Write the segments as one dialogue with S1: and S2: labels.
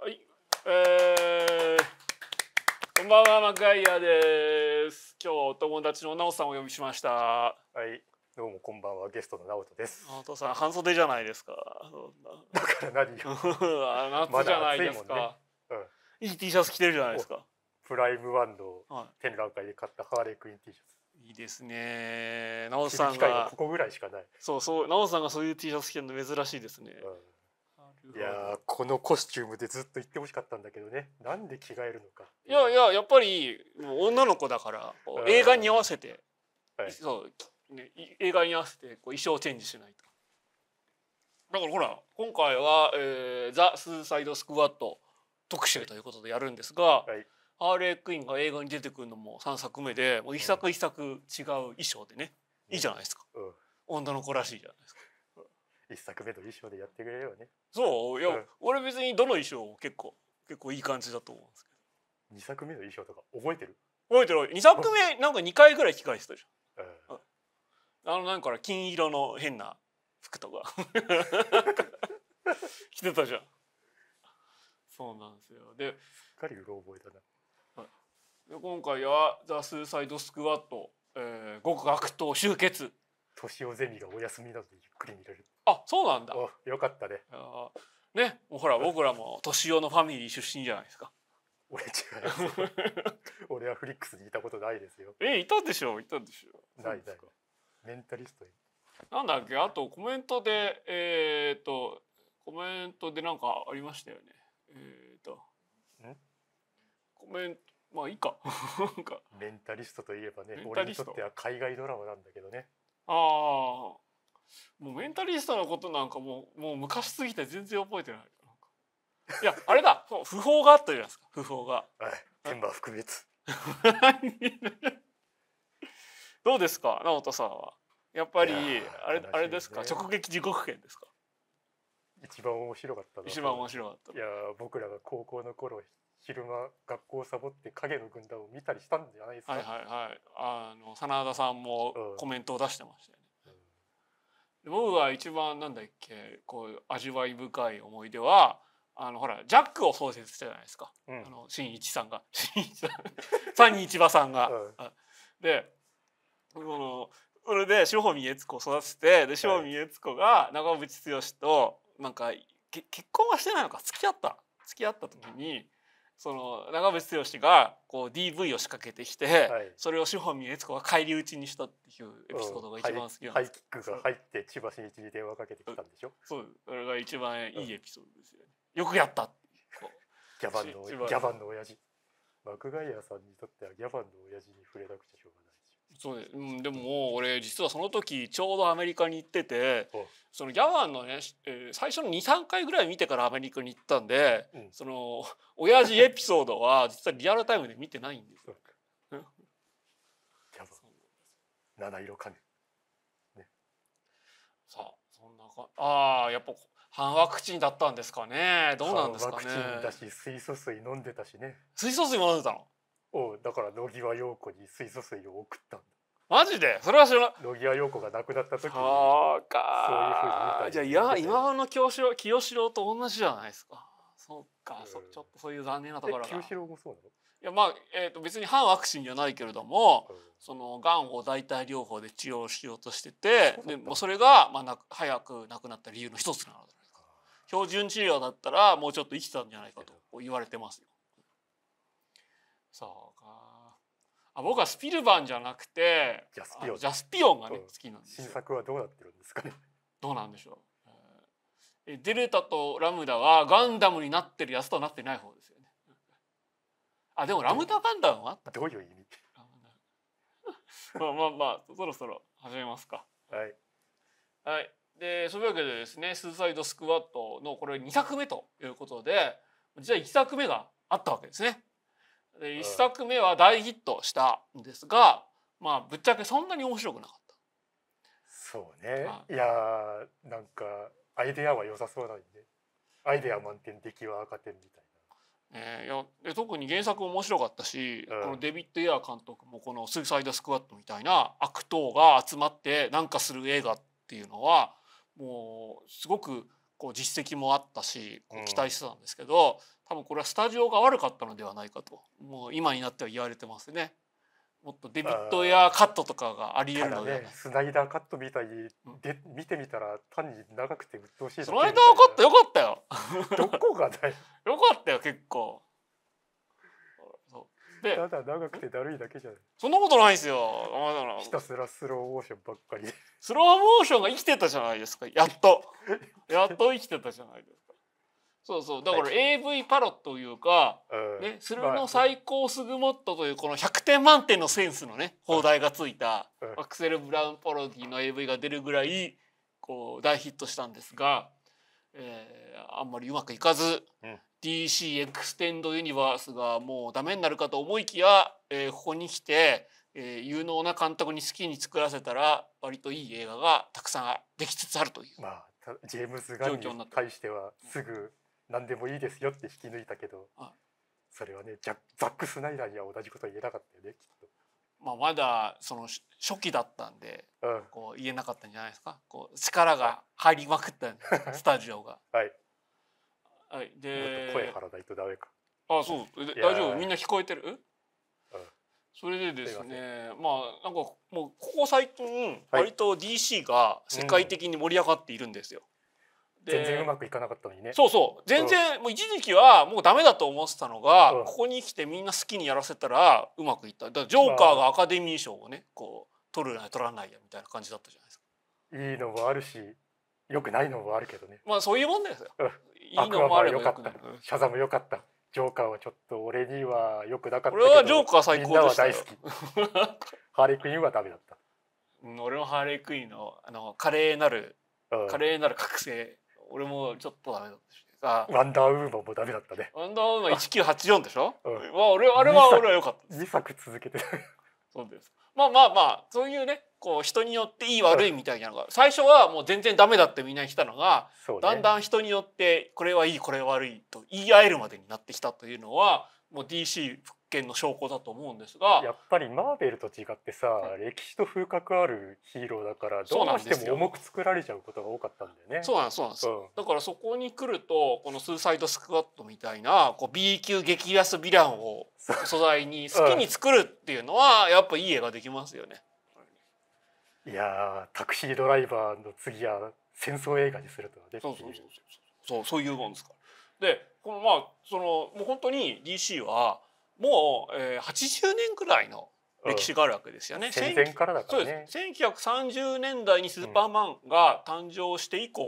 S1: はい、えー、こんばんはマクガイアです今日お友達の
S2: 直さんを呼びしましたはいどうもこんばんはゲストの直人ですお父さん半袖じゃないですかだから何よ 夏じゃないですか、ねう
S1: ん、いい T シャツ着てるじゃないですか
S2: プライムワンド展覧会で買ったハーレークイーン T シャツ、いいですね。なおさんがここぐらいしかない。
S1: そうそう、なおさんがそういう T シャツ着て
S2: るの珍しいですね。うん、いやこのコスチュームでずっと言ってほしかったんだけどねなんで着替えるのか
S1: いやいややっぱり女の子だから映画
S2: に合わせて、はい、そうね、
S1: 映画に合わせてこう衣装チェンジしないとだからほら今回は、えー「ザ・スーサイド・スクワット」特集ということでやるんですが、はい、ハーレー・クイーンが映画に出てくるのも3作目でもう一作一作違う衣装でね、うん、いいじゃないですか、うん、女の子らしいじゃないですか一作目の衣装でやってくれればねそういや、うん、俺別にどの衣装結構結構いい感じだと思うんですけ
S2: ど2作目の衣装とか覚えてる
S1: 覚えてる2作目なんか2回ぐらい控えてたじゃん、うん、あのなんか金色の変な服とか 着てたじゃんそうなんですよで
S2: すっかりうろ覚えたな、は
S1: い、で今回は「ザ・スーサイド・スクワット」
S2: えー「極悪党集結」年をゼミがお休みなどでゆっくり見られるあそうなんだおよかったねあねほら僕らも
S1: 年男のファミリー出身じゃないですか
S2: 俺違う俺はフリックスにいたことないですよえいたでしょいたでしょないないメンタリストなんだっけあとコメントで
S1: えー、っとコメントでなんかありましたよね
S2: えー、っとコメントまあいいか なんかメンタリストといえばね俺にとっては海外ドラマなんだけどね
S1: ああもうメンタリストのことなんかもうもう昔すぎて全然覚えてない。いやあれだ不法があったじゃないですか不法が。はい、天馬覆滅 どうですか直人さんは。
S2: やっぱりあれ、ね、あれですか直撃時刻圏ですか。一番面白かった一番面白かったいや僕らが高校の頃昼間学校をサボって影の軍団を見たりしたんじゃないですかはいはいはいあの
S1: 真田さんもコメントを出してましたよ僕が一番なんだっけこう味わい深い思い出はあのほらジャックを創設したじゃないですか、うん、あの新一さんが 新一さん三人一馬さんが。うん、でこのそれで方見悦子を育ててで方見悦子が長渕剛となんか結婚はしてないのか付き合った付き合った時に、その長渕剛がこう DV を仕掛けてきて、はい、それを志保美悦子が返り
S2: 討ちにしたっていうエピソードが一番好きなんです、うん、ハイキックが入って千葉真一に電話かけてきたんでしょそう
S1: それが一番いいエピソードですよね、うん、よくやった
S2: ギャバンのギャバンの親父マクガイアさんにとってはギャバンの親父に触れなくちゃしょうがないそ
S1: うです、うん、でも俺実はその時ちょうどアメリカに行っててそのギャワンのね、えー、最初の23回ぐらい見てからアメリカに行ったんで、うん、その親父エピソードは実はリアルタイムで見てないんですよ。
S2: 七色金、ね、さあそんなかああやっぱ半ワクチンだったんですかねどうなんですかねワクチンだし水素水飲んでたしね水素水も飲んでたのおだから野際陽子に水素水を送ったんマジでそれは知らない野際陽子が亡くなった時にそうかそういうふうにじゃあ
S1: 今の清志郎清志郎と同じじゃないですかそうか、うん、そちょっとそういう残念なところが清志郎もそうなのいやまあ、えー、と別に反ワクチンじゃないけれども、うん、そのがんを代替療法で治療しようとしててでもそれが、まあ、な早く亡くなった理由の一つなので標準治療だったらもうちょっと生きてたんじゃないかと言われてますよ。さああ僕はスピルバンじゃなく
S2: てジャスピオンジャスピオンがね好き
S1: なんです新作
S2: はどうなってるんですかねどうなんでしょう、
S1: えー、デルタとラムダはガンダムになってるやつとなってない方ですよねあでもラムダガンダムはあったどういう意味 まあまあまあそろそろ始めますかはいはいでそういうわけでですねスーサイドスクワットのこれ2作目ということで実は1作目があったわけですねで1作目は大ヒットしたんですが、まあぶっちゃけそんなに面白くなかった
S2: そうね、はい、いやーなんかアイデアは良さそうなんでアイデア満点出来は赤点みたいな。
S1: えね、いやで特に原作面白かったし、うん、このデビッド・エアー監督もこの「スーサイド・スクワット」みたいな悪党が集まって何かする映画っていうのはもうすごくこう実績もあったし期待してたんですけど、多分これはスタジオが悪かったのではないかともう今になっては言われてますね。もっとデビットやカットとかがありえるので、ね、
S2: スナイダーカットみたいに、で見てみたら単に長くて鬱陶しいスナイダーカットよかったよどこ
S1: がだよ よかったよ結構
S2: でただ長くてだるいだけじゃない
S1: そんなことないですよひたすらスローモーションばっかりスローモーションが生きてたじゃないですかやっとやっと生きてたじゃないですかそうそうだから AV パロットというか、ね、それの最高スグモットというこの100点満点のセンスのね放題がついたアクセル・ブラウンパロディの AV が出るぐらいこう大ヒットしたんですが、えー、あんまりうまくいかず、うん、DC エクステンド・ユニバースがもうダメになるかと思いきや、えー、ここに来て、えー、有能な監督に好きに作らせたら割といい映画がたくさん
S2: できつつあるという。まあジェームズ・ガンに対してはすぐ何でもいいですよって引き抜いたけど、それはねジャザック・スナイダーには同じこと言えなかったよねきっと。
S1: まあ、まだその初期だったんで、こう言えなかったんじゃないですかこう力が入りまくったんで、
S2: は スタジオが。はい、はい、で声張らないとダメか。あそう大丈夫みんな聞こえてる、うん、
S1: それでですねまあなんかもうここ最近割と DC が世界的に盛り上がっているんですよ。
S2: 全然うまくいかなかったのにねそうそう全然、
S1: もう一時期はもうダメだと思ってたのが、うん、ここに来てみんな好きにやらせたらうまくいっただジョーカーがアカデミー賞をねこう
S2: 取るや取らないやみたいな感じだったじゃないですか。いいのもあるしよくないのもあるけどねまあそういうもんですよ、うん、いいのもあればよかった、シャザムよかったジョーカーはちょっと俺にはよくなかった俺はジョーカー最高でしたよハーレークイーンはダメだった
S1: 俺のハーレークイーンのあの華麗なる、華麗なる覚醒
S2: 俺もちょっとダメだったしさワンダーウーマンもダメだったねワンダーウーマン1キロ84でしょ、うん、まあ俺あれは俺は良かった自作続けてそうです
S1: まあまあまあそういうねこう人によっていい悪いみたいなのが、うん、最初はもう全然ダメだってみんな言ったのが、ね、だんだん人によってこれはいいこれは悪いと言い合えるまでになってきたというのは
S2: もう DC 復件の証拠だと思うんですがやっぱりマーベルと違ってさ、はい、歴史と風格あるヒーローだからどうしても重く作られちゃうことが多かったんだよねそうなんですそうなんです、うん、
S1: だからそこに来るとこのスーサイドスクワットみたいなこう B 級激安ヴィランを素材に好きに作るっていうのはやっぱいい映画できますよね、
S2: うん、いやタクシードライバーの次は戦争映画にするとはねそうそうそうそうそうそういうもんですか
S1: でこのまあそのもう本当に DC はもう、えー、80年くらいの歴史があるわけですよね。うん、戦前からだからね。1930年代にスーパーマンが誕生して以降、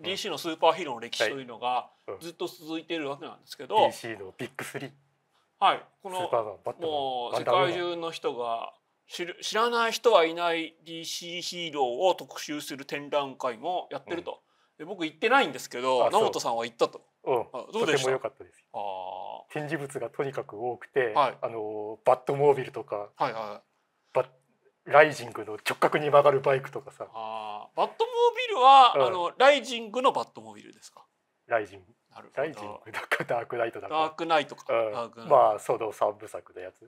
S1: うん、DC のスーパーヒーローの歴史というのがずっと続いているわけなんですけど、うん、DC のビッグはい、このもう世界中の人が知る知らない人はいない DC ヒーローを特集する展覧会もやってると。で僕行ってないんですけど、野本さんは行ったと。
S2: うん、とても良かったです展示物がとにかく多くて、はい、あのバットモービルとか、はいはい、ライジングの直角に曲がるバイクとかさバットモー
S1: ビルは、うん、あの
S2: ライジングのバットモービルですかライジングライジングだかダークナイトだかダークナイトか、うん、まあその3部作のやつ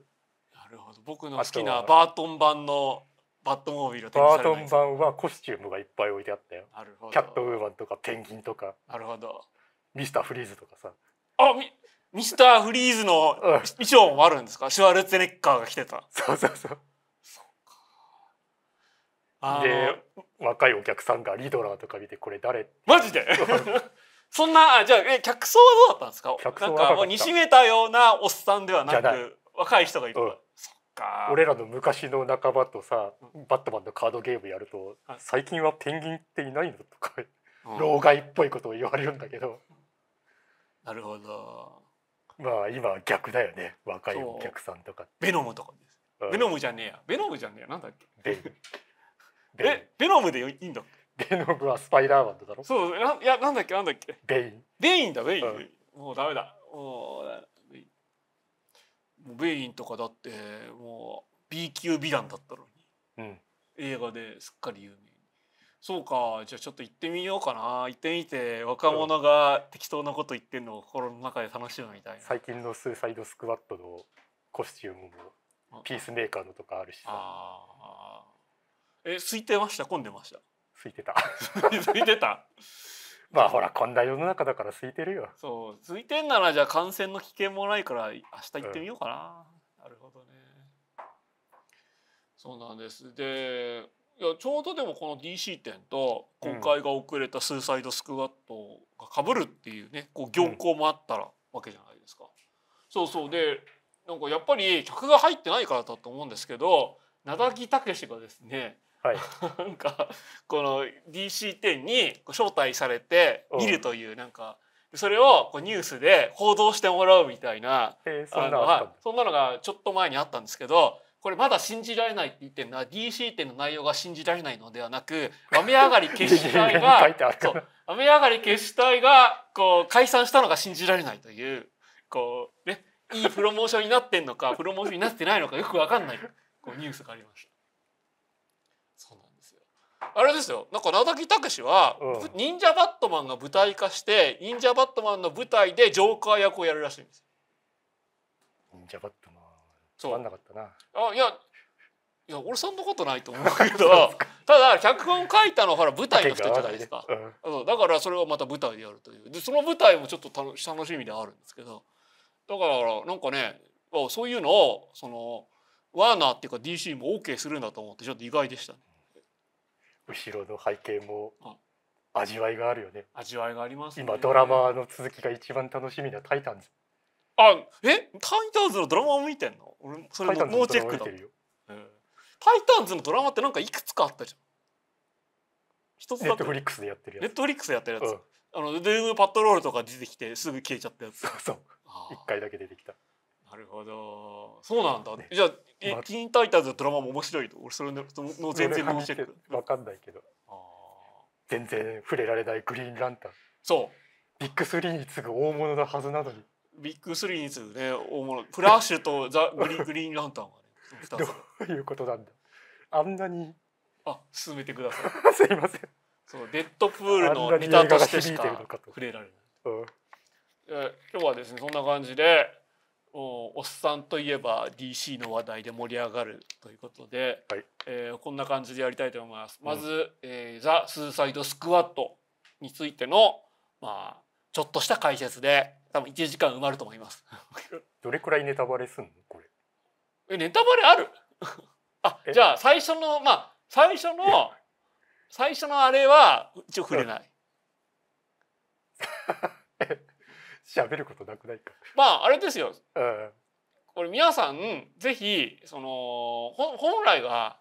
S2: なるほど
S1: 僕の好きなバートン版の
S2: バットモービルバートン版はコスチュームがいっぱい置いてあったよキャットウーマンとかペンギンとかなるほどミスターフリーズとかさ
S1: あミミスターフリーズの衣装もあるんですか、うん、シュワルツェネッカーが着てたそうそうそうそ
S2: かで若いお客さんがリドラーとか見てこれ誰マジで
S1: そんなじゃあえ客層はどうだったんですか客層なんか煮しめたような
S2: おっさんではなく若い人がいる、うん、俺らの昔の仲間とさ、バットマンのカードゲームやると、最近はペンギンっていないのとか、うん、老害っぽいことを言われるんだけど、なるほどまあ今
S1: 逆だよね若いお客さんとかベノムとかです、うん、ベノムじゃねえやベノムじゃねえやなんだっけベベノムでいいんだ
S2: ベノムはスパイダーマ
S1: ンだろそうないやなんだっけなんだっけベインベインだベイン、うん、もうダメだもうベインとかだってもう B 級美談だったのに、うん、映画ですっかり有名そうかじゃあちょっと行ってみようかな行ってみて若者
S2: が適当なこと言ってんのを心の中で楽しむみたいな、最近のスーサイドスクワットのコスチュームもピースメーカーのとかあるしさえ空いてました混んでました空いてた 空いてた まあほらこんな世の中だから空いてるよ
S1: そう空いてんならじゃあ感染の危険もないから明日行ってみようかな、うん、なるほどねそうなんですでいやちょうどでもこの DC 展と公開が遅れたスーサイドスクワットがかぶるっていうねこう行幸もあったらわけじゃないですか。うん、そうそうでなんかやっぱり客が入ってないからだと思うんですけど灘木武がですね、はい、なんかこの DC 展に招待されて見るというなんか。それをこうニュースで報道してもらうみたいな、えー、そんなのがちょっと前にあったんですけどこれまだ信じられないって言ってるのは DC 点の内容が信じられないのではなく雨上がり決死隊が 雨上がり決死隊がこう解散したのが信じられないというこうねいいプロモーションになってんのかプロモーションになってないのかよく分かんないこうニュースがありました。そうなんですよあれですよなんか名直滝武は、うん、忍者バットマンが舞台化して忍者バットマンの舞台でジョーカー役をやるらしいんですよ。
S2: 忍者バットマンそうなんなかったな
S1: あいやいや俺そんなことないと思うけど ただ脚本書いたのはほら舞台の人じゃないですか、うん、だからそれはまた舞台でやるというでその舞台もちょっと楽しみであるんですけどだからなんかねそういうのをそのワーナーっていうか DC も OK するんだと思ってちょっと
S2: 意外でしたね。後ろの背景も味わいがあるよね。味わいがあります、ね、今ドラマの続きが一番楽しみなタイタンズ。あえ
S1: タイタンズのドラマを見てんの
S2: 俺それもうチェックだ
S1: タイ,、タンズのドラマってなんかいくつかあったじゃん一つだネットフリックスでやってるやつネットフリックスでやってるやつ、うん、あのドゥームパトロールとか出てきてすぐ消えちゃったやつそうそう一回だけ出てきたなるほどそうなんだ、ね、じゃあ「え、テ
S2: ィーンタイタンズ」のドラマも面白いと俺それのの全然ノーチェック分かんないけど全然触れられないグリーンランタンそうビッグスリーに次ぐ大物のはずなのにビッグスリーにするね大
S1: 物フラッシュとザグリグリーンランタンはねど
S2: ういうことなんだあん
S1: なにあ進めてください すいませんそうデッドプールのネタとしてしか触れら
S2: れない、うん、
S1: 今日はですねそんな感じでおおっさんといえば DC の話題で盛り上がるということで、はい、えー、こんな感じでやりたいと思います。まず、えー、ザ・スーサイド・スクワットについての、まあ、ちょっとした解説で多分1時間埋まると思います どれくらいネタバレすんのこれえネタバレある あじゃあ最初のまあ最初の最初のあれは一応触れない
S2: 喋ることなくないか
S1: まああれですよ、うん、これ皆さんぜひその本来は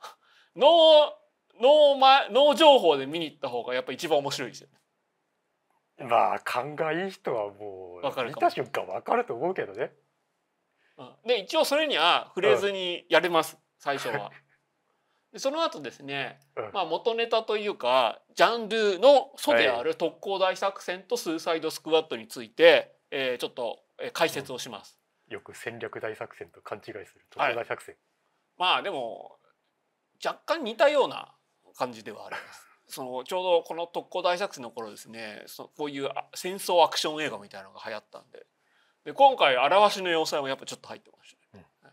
S1: 脳脳情報で見に行った方がやっぱ一番面白いですよ
S2: まあ勘がいい人はもう見た瞬間わかると思うけどね。
S1: で一応それには触れずにやれます、うん、最初は。でその後ですね、うん、まあ、元ネタというかジャンルの祖である特攻大作戦とスーサイドスクワットについて、えー、ちょっと解説をします、うん、よく戦略大作戦と勘違いする特攻大作戦、はい、まあでも若干似たような感じではありますそのちょうどこの特攻大作戦の頃ですねそこういう戦争アクション映画みたいなのが流行ったんでで今回「表しの要塞」もやっぱちょっと入ってましたね。うん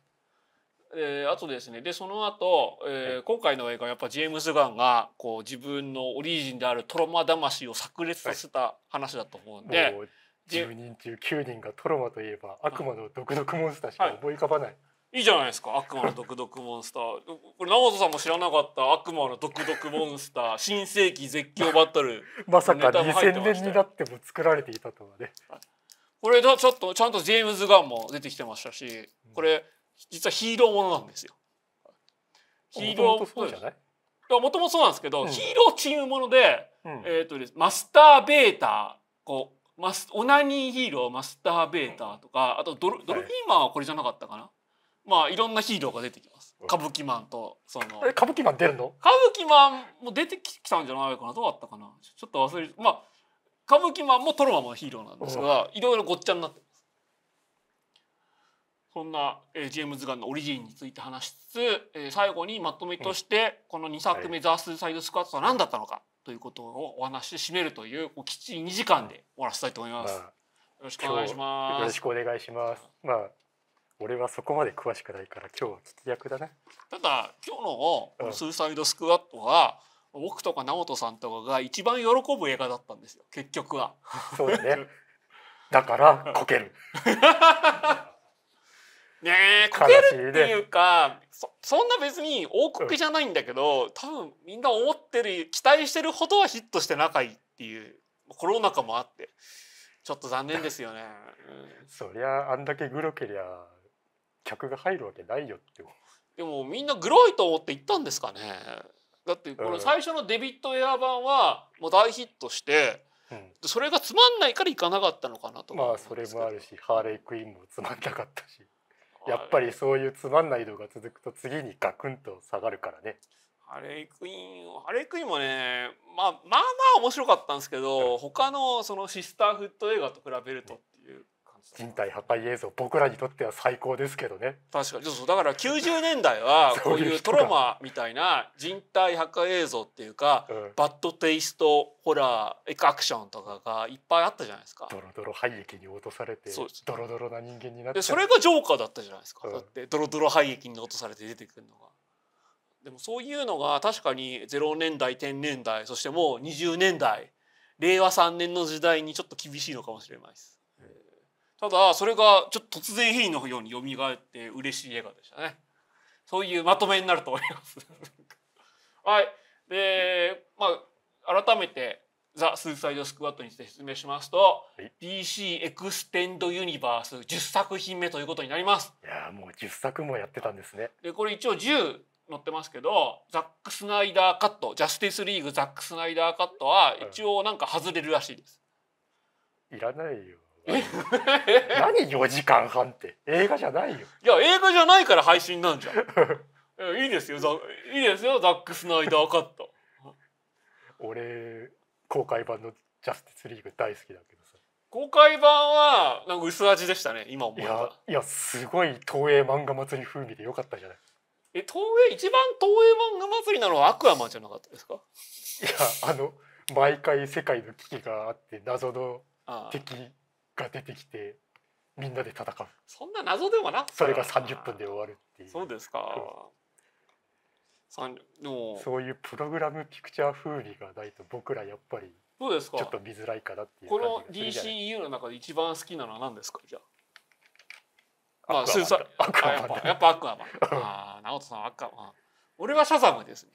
S1: であとですねでその後、えー、今回の映画やっぱジェームズ・ガンがこう自分のオリジンであるトロマ魂を炸裂させた
S2: 話だと思うんで。はい10人中9人がトロマといえば悪魔の毒毒モンスターしか思い浮かばない、はい、
S1: いいじゃないですか悪魔の毒毒モンスターこれ直人さんも知らなかった悪魔の毒毒モンスター新世紀絶叫バトルまさか2000年
S2: になっても作られていたとはね
S1: これちょっとちゃんとジェームズ・ガンも出てきてましたしこれ実はヒーローものなんですよ
S2: ヒーローそうじゃ
S1: ないもともとそうなんですけど、うん、ヒーローチームもので、うん、えーとマスターベーターこうマスオナニーヒーローマスターベーターとか、うん、あとドルドルフィーマンはこれじゃなかったかな、はいまあいろんなヒーローが出てきます。歌舞伎マンとその歌舞伎マン出るの？歌舞伎マンも出てきたんじゃないかなどうだったかなちょっと忘れまあ歌舞伎マンもトロマンもヒーローなんですが、いろいろごっちゃになってます。そんな、えー、ジェームズ・ガンのオリジンについて話しつつ、えー、最後にまとめとして、この二作目「ザースサイドスクワット」は何だったのかということをお話し締めるというこうきっちり2時間で
S2: 終わらせたいと思います。よろしくお願いします。よろしくお願いします。まあ俺はそこまで詳しくないから今日は聞き役だね
S1: ただ今日の「スーサイドスクワットは」うん、僕とか直人さんとかが一番喜ぶ映画だったんですよ結局は。そうだね
S2: だからこける。
S1: ねこけるっていうか、ね、そそんな別に大こけじゃないんだけど、うん、多分みんな思ってる期待してるほどはヒットして仲いいっていうコロナ禍もあってちょっと残念ですよね。うん、そりゃあんだけグロけりゃ客が入るわけないよってでもみんなグロいと思って行ったんですかね
S2: だってこの最
S1: 初のデビットエア版はもう大ヒットして、うん、それがつまんないから行かなかったの
S2: かなとまあそれもあるしハーレークイーンもつまんなかったしやっぱりそういうつまんない動画続くと次にガクンと下がるからね。
S1: ハーレイクイーンハーレイクイーンもね、まあ、まあまあ面白かったんですけど、うん、他のそのシスターフット映画と比べるとっ
S2: 人体破壊映像僕らにとっては最高ですけどね
S1: 確かにそうだから90年代は こういうトラマみたいな人体破壊映像っていうか、うん、バッドテイストホラーアクションとかがいっぱいあったじゃないですかドロドロ廃液に落とされてドロドロな人間になってそれがジョーカーだったじゃないですか、うん、だってドロドロ廃液に落とされて出てくるのが。でもそういうのが確かに0年代10年代そしてもう20年代令和3年の時代にちょっと厳しいのかもしれないです。ただそれがちょっと突然変異のように蘇って嬉しい映画でしたねそういうまとめになると思います はいでまあ改めてザ・スーサイド・スクワットについて説明しますと、はい、DC エクステンド・ユニバース10作品目ということになり
S2: ますいやもう1作もやってたんですね
S1: でこれ一応1載ってますけどザック・スナイダーカットジャスティスリーグザック・スナイダーカットは一応なんか外れるらしいです、
S2: うん、いらないよえ 何4時間半って映画じゃないよいや映画じゃないから配信なんじゃん いいですよザいいですよザック・スの間分かった俺公開版のジャスティスリーグ大好きだけどさ
S1: 公開版はなんか薄味でしたね今思いや
S2: いやすごい東映漫画祭り風味でよかったじゃない
S1: え東映一番東映漫画祭りなのはアクアマンじ
S2: ゃなかったですかいやあの毎回世界の危機があって謎の敵ああが出てきてみんなで戦うそんな謎でもなそれが30分で終わるっていうそうですか、うん、そういうプログラムピクチャー風味がないと僕らやっぱりどうですかちょっと見づらいかな
S1: っていうこの DCEU の中で一番好きなのは何ですかじゃあまあ、スーサアクアやっぱやっぱアクアマンああ直人さんアクアマン俺は
S2: シャザムですね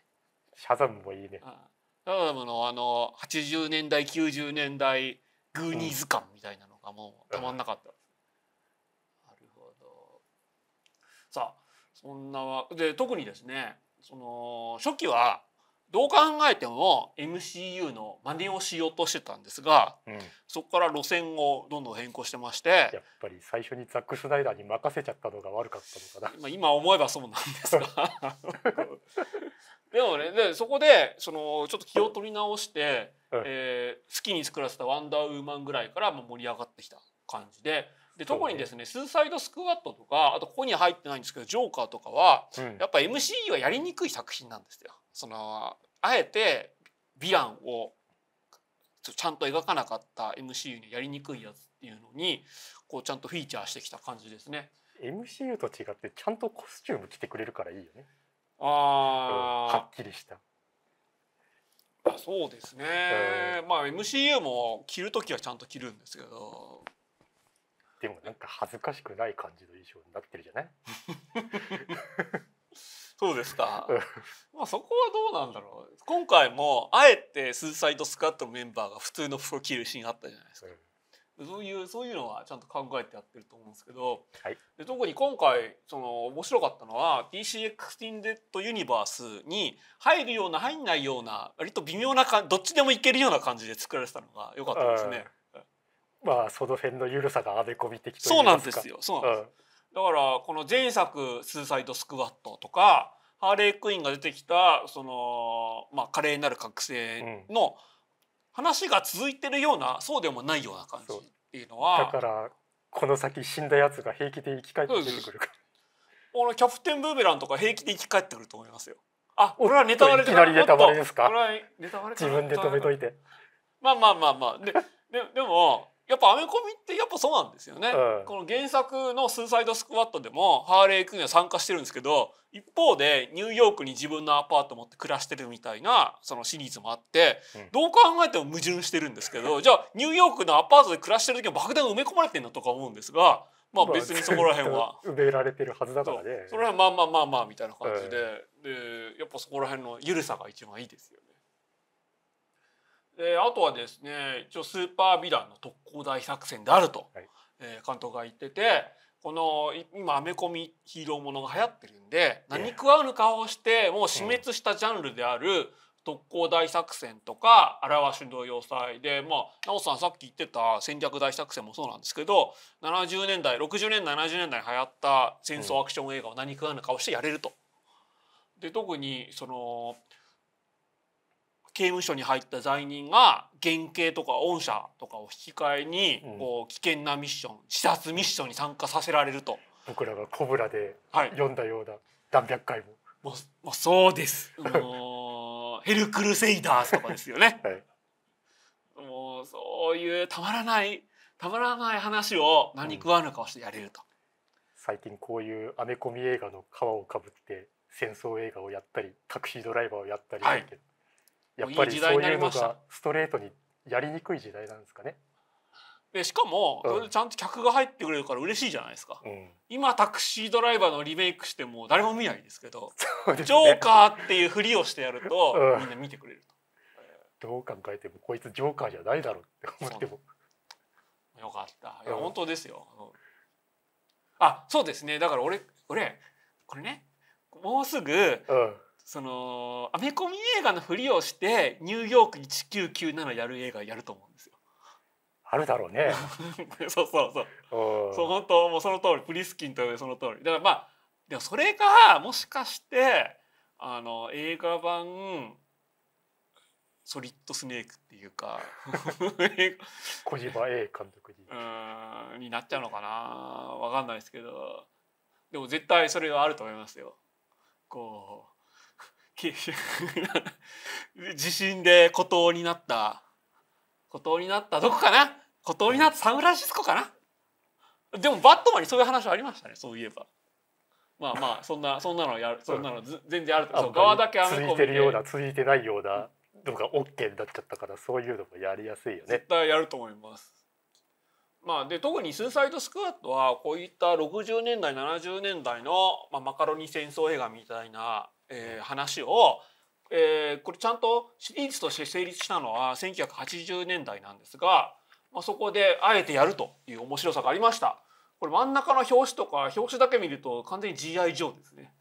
S2: シャザムもいいねああ
S1: シャザムのあの80年代90年代グーニーズ感みたいなのがもうたまんなかったなるほどさあそんなはで特にですねその初期はどう考えても MCU の真似をしようとしてたんですが、うん、そこから路線をどんどん変更してまし
S2: てやっぱり最初にザック・スナイダーに任せちゃったのが悪かったの
S1: かな今思えばそうなんですが でもねでそこでそのちょっと気を取り直してはいえー、好きに作らせた「ワンダーウーマン」ぐらいから盛り上がってきた感じでで特にですね、ね、スーサイドスクワットとかあとここに入ってないんですけど「ジョーカー」とかは、うん、やっぱ MC はやりにくい作品なんですよ。そのあえてヴィランをちゃんと描かなかった MCU にやりにくいやつっていうのにこうちゃんとフィーチャーしてきた感じですね。
S2: MCU と違ってちゃんとコスチューム着てくれるからいいよね。
S1: ああ、はっきりした。そうですね、まあ MCU も着る時はちゃんと着るんですけどでもなんか恥ずかしくない感じの衣装になってるじゃない そうですかまあそこはどうなんだろう今回もあえてスーサイドスカットのメンバーが普通の服を着るシーンあったじゃないですか、うんそういうそういうのはちゃんと考えてやってると思うんですけど、はい、で特に今回その面白かったのは PCX18Z ユニバースに入るような入んないような割と微妙な感どっちでもいけるような感じで作られてたのが良かったですね。
S2: うん、まあその辺の緩さがアメコミ的そうなんですよ。そうなんで
S1: す、うん、だからこの前作「スーサイドスクワット」とかハーレークイーンが出てきたその、まあ、華麗なる覚醒の、うん話が続いてるようなそうでもないような感じっていうのはだか
S2: らこの先死んだやつが平気で生き返って出てくる
S1: かあのキャプテンブーメランとか平気で生き返ってくると思いますよあ俺はネタバレいきなりネタバレですか自分で止めといてまあまあまあまあでででもやっぱアメコミってやっぱそうなんですよね、うん、この原作の「スーサイドスクワット」でもハーレー・クには参加してるんですけど一方でニューヨークに自分のアパート持って暮らしてるみたいなそのシリーズもあって、うん、どう考えても矛盾してるんですけど じゃあニューヨークのアパートで暮らしてる時は爆弾埋め込まれてんのとか思うんですが。まあ別にそこら辺は
S2: 埋められてるはずだからねその
S1: 辺まあまあまあまあみたいな感じで、でやっぱそこら辺の緩さが一番いいですよねえー、あとはですね一応スーパーヴィランの特攻大作戦であると、はい、えー、監督が言っててこの今アメコミヒーローものが流行ってるんで何食わぬ顔をしてもう死滅したジャンルである特攻大作戦とか「表しの要塞で」まあ奈緒さんさっき言ってた戦略大作戦もそうなんですけど70年代60年代70年代に流行った戦争アクション映画を何食わぬ顔してやれると。で特にその刑務所に入った罪人が原刑とか恩赦とかを引き換えに、こう危険なミッション視察ミッションに参加させられると
S2: 僕らが「コブラ」で読んだような、何百回も。もうもうそうですもうヘルクルセイダーズとかですよね、はい、
S1: もうそういうたまらないたまらない話を何食わぬ顔してやれると、うん、
S2: 最近こういうアメコミ映画の皮をかぶって戦争映画をやったりタクシードライバーをやったり、はい、やっぱりそういうのがストレートにやりにくい時代なんですかね。
S1: でしかも、それでちゃんと客が入ってくれるから嬉しいじゃないですか、うん、今タクシードライバーのリメイクしても誰も見ないですけど、ね、ジョーカーっていうふりをしてや
S2: ると、うん、みんな見てくれるとどう考えてもこいつジョーカーじゃないだろうって思っても
S1: よかったいや、うん、本当ですよあそうですねだから俺俺これねもうすぐ、そのアメコミ映画のふりをしてニューヨーク1997やる映画やると思うんですよ。
S2: あるだろうね。そうそうそう。そう
S1: 本当もうその通りプリスキンとその通り。だからまあでもそれがもしかしてあの映画版ソリッドスネークっていうか 小島 A 監督にうんになっちゃうのかなわかんないですけどでも絶対それはあると思いますよ。こう地震 で孤島になった孤島になったどこかな孤島になったサンフランシスコかなでもバットマンにそういう話ありましたねそういえばまあ
S2: まあそんなそんなのや
S1: るそんなの全然あるう側だけアいてるような
S2: 続いてないようなのが OK になっちゃったからそういうのもやりやすいよね絶対やると思
S1: いますまあ、で特に「スーサイドスクワット」はこういった60年代70年代の、まあ、マカロニ戦争映画みたいなえー、話を、えー、これちゃんとシリーズとして成立したのは1980年代なんですが、まあ、そこであえてやるという面白さがありました。これ真ん中の表紙とか表紙だけ見ると完全に GI 上ですね。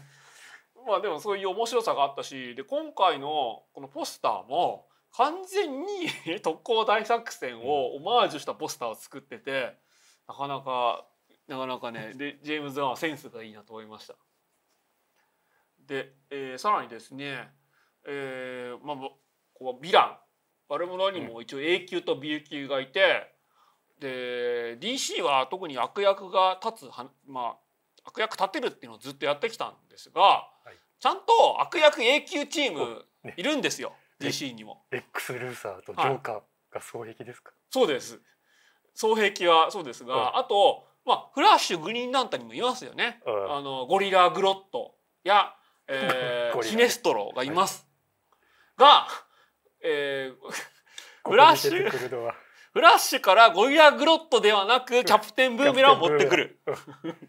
S1: まあでもそういう面白さがあったしで今回のこのポスターも完全に特攻大作戦をオマージュしたポスターを作っててなかなかなかなかねでジェームズ・ワンはセンスがいいなと思いました。で、えー、さらにですね、えー、まあこうヴィラン悪者にも一応 A 級と B 級がいて、で DC は特に悪役が立つは、まあ、悪役立てるっていうのをずっとやってきたんですが、はい、ちゃんと悪役 A 級チームいるんですよ、ね、DC にも。
S2: X ルーサーとジョーカーが双璧で
S1: すか、はい、そうです双璧はそうですが、うん、あと、まあ、フラッシュグリーンランタンにもいますよね、うん、あのゴリラ・グロットやえー、キネストロがいます、はい、が、えー、フラッシュフラッシュからゴリラグロットではなく キャプテンブーメランを持ってくる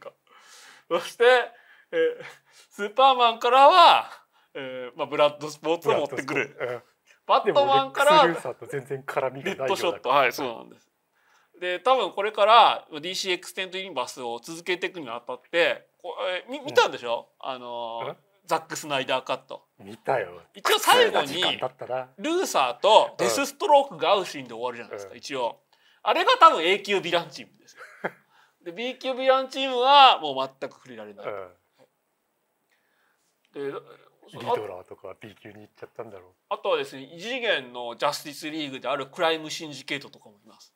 S1: そして、えー、スーパーマンからは、えーまあ、
S2: ブラッドスポーツを持ってくる、バットマンからレッドショットはいそうなんです
S1: で多分これから DC エクステントユニバースを続けていくにあたって
S2: これ見たん
S1: でしょ、うん、あのーザック・スナイダーカット見たよ一応最後にルーサーとデスストロークが合うシーンで終わるじゃないですか、うん、一応あれが多分 A 級ヴィランチームですよ で B 級ヴィランチームはもう全く触れられない、うん、でリド
S2: ラーとか B 級に行っちゃったんだろう
S1: あとはですね異次元のジャスティスリーグであるクライムシンジケートとかもいます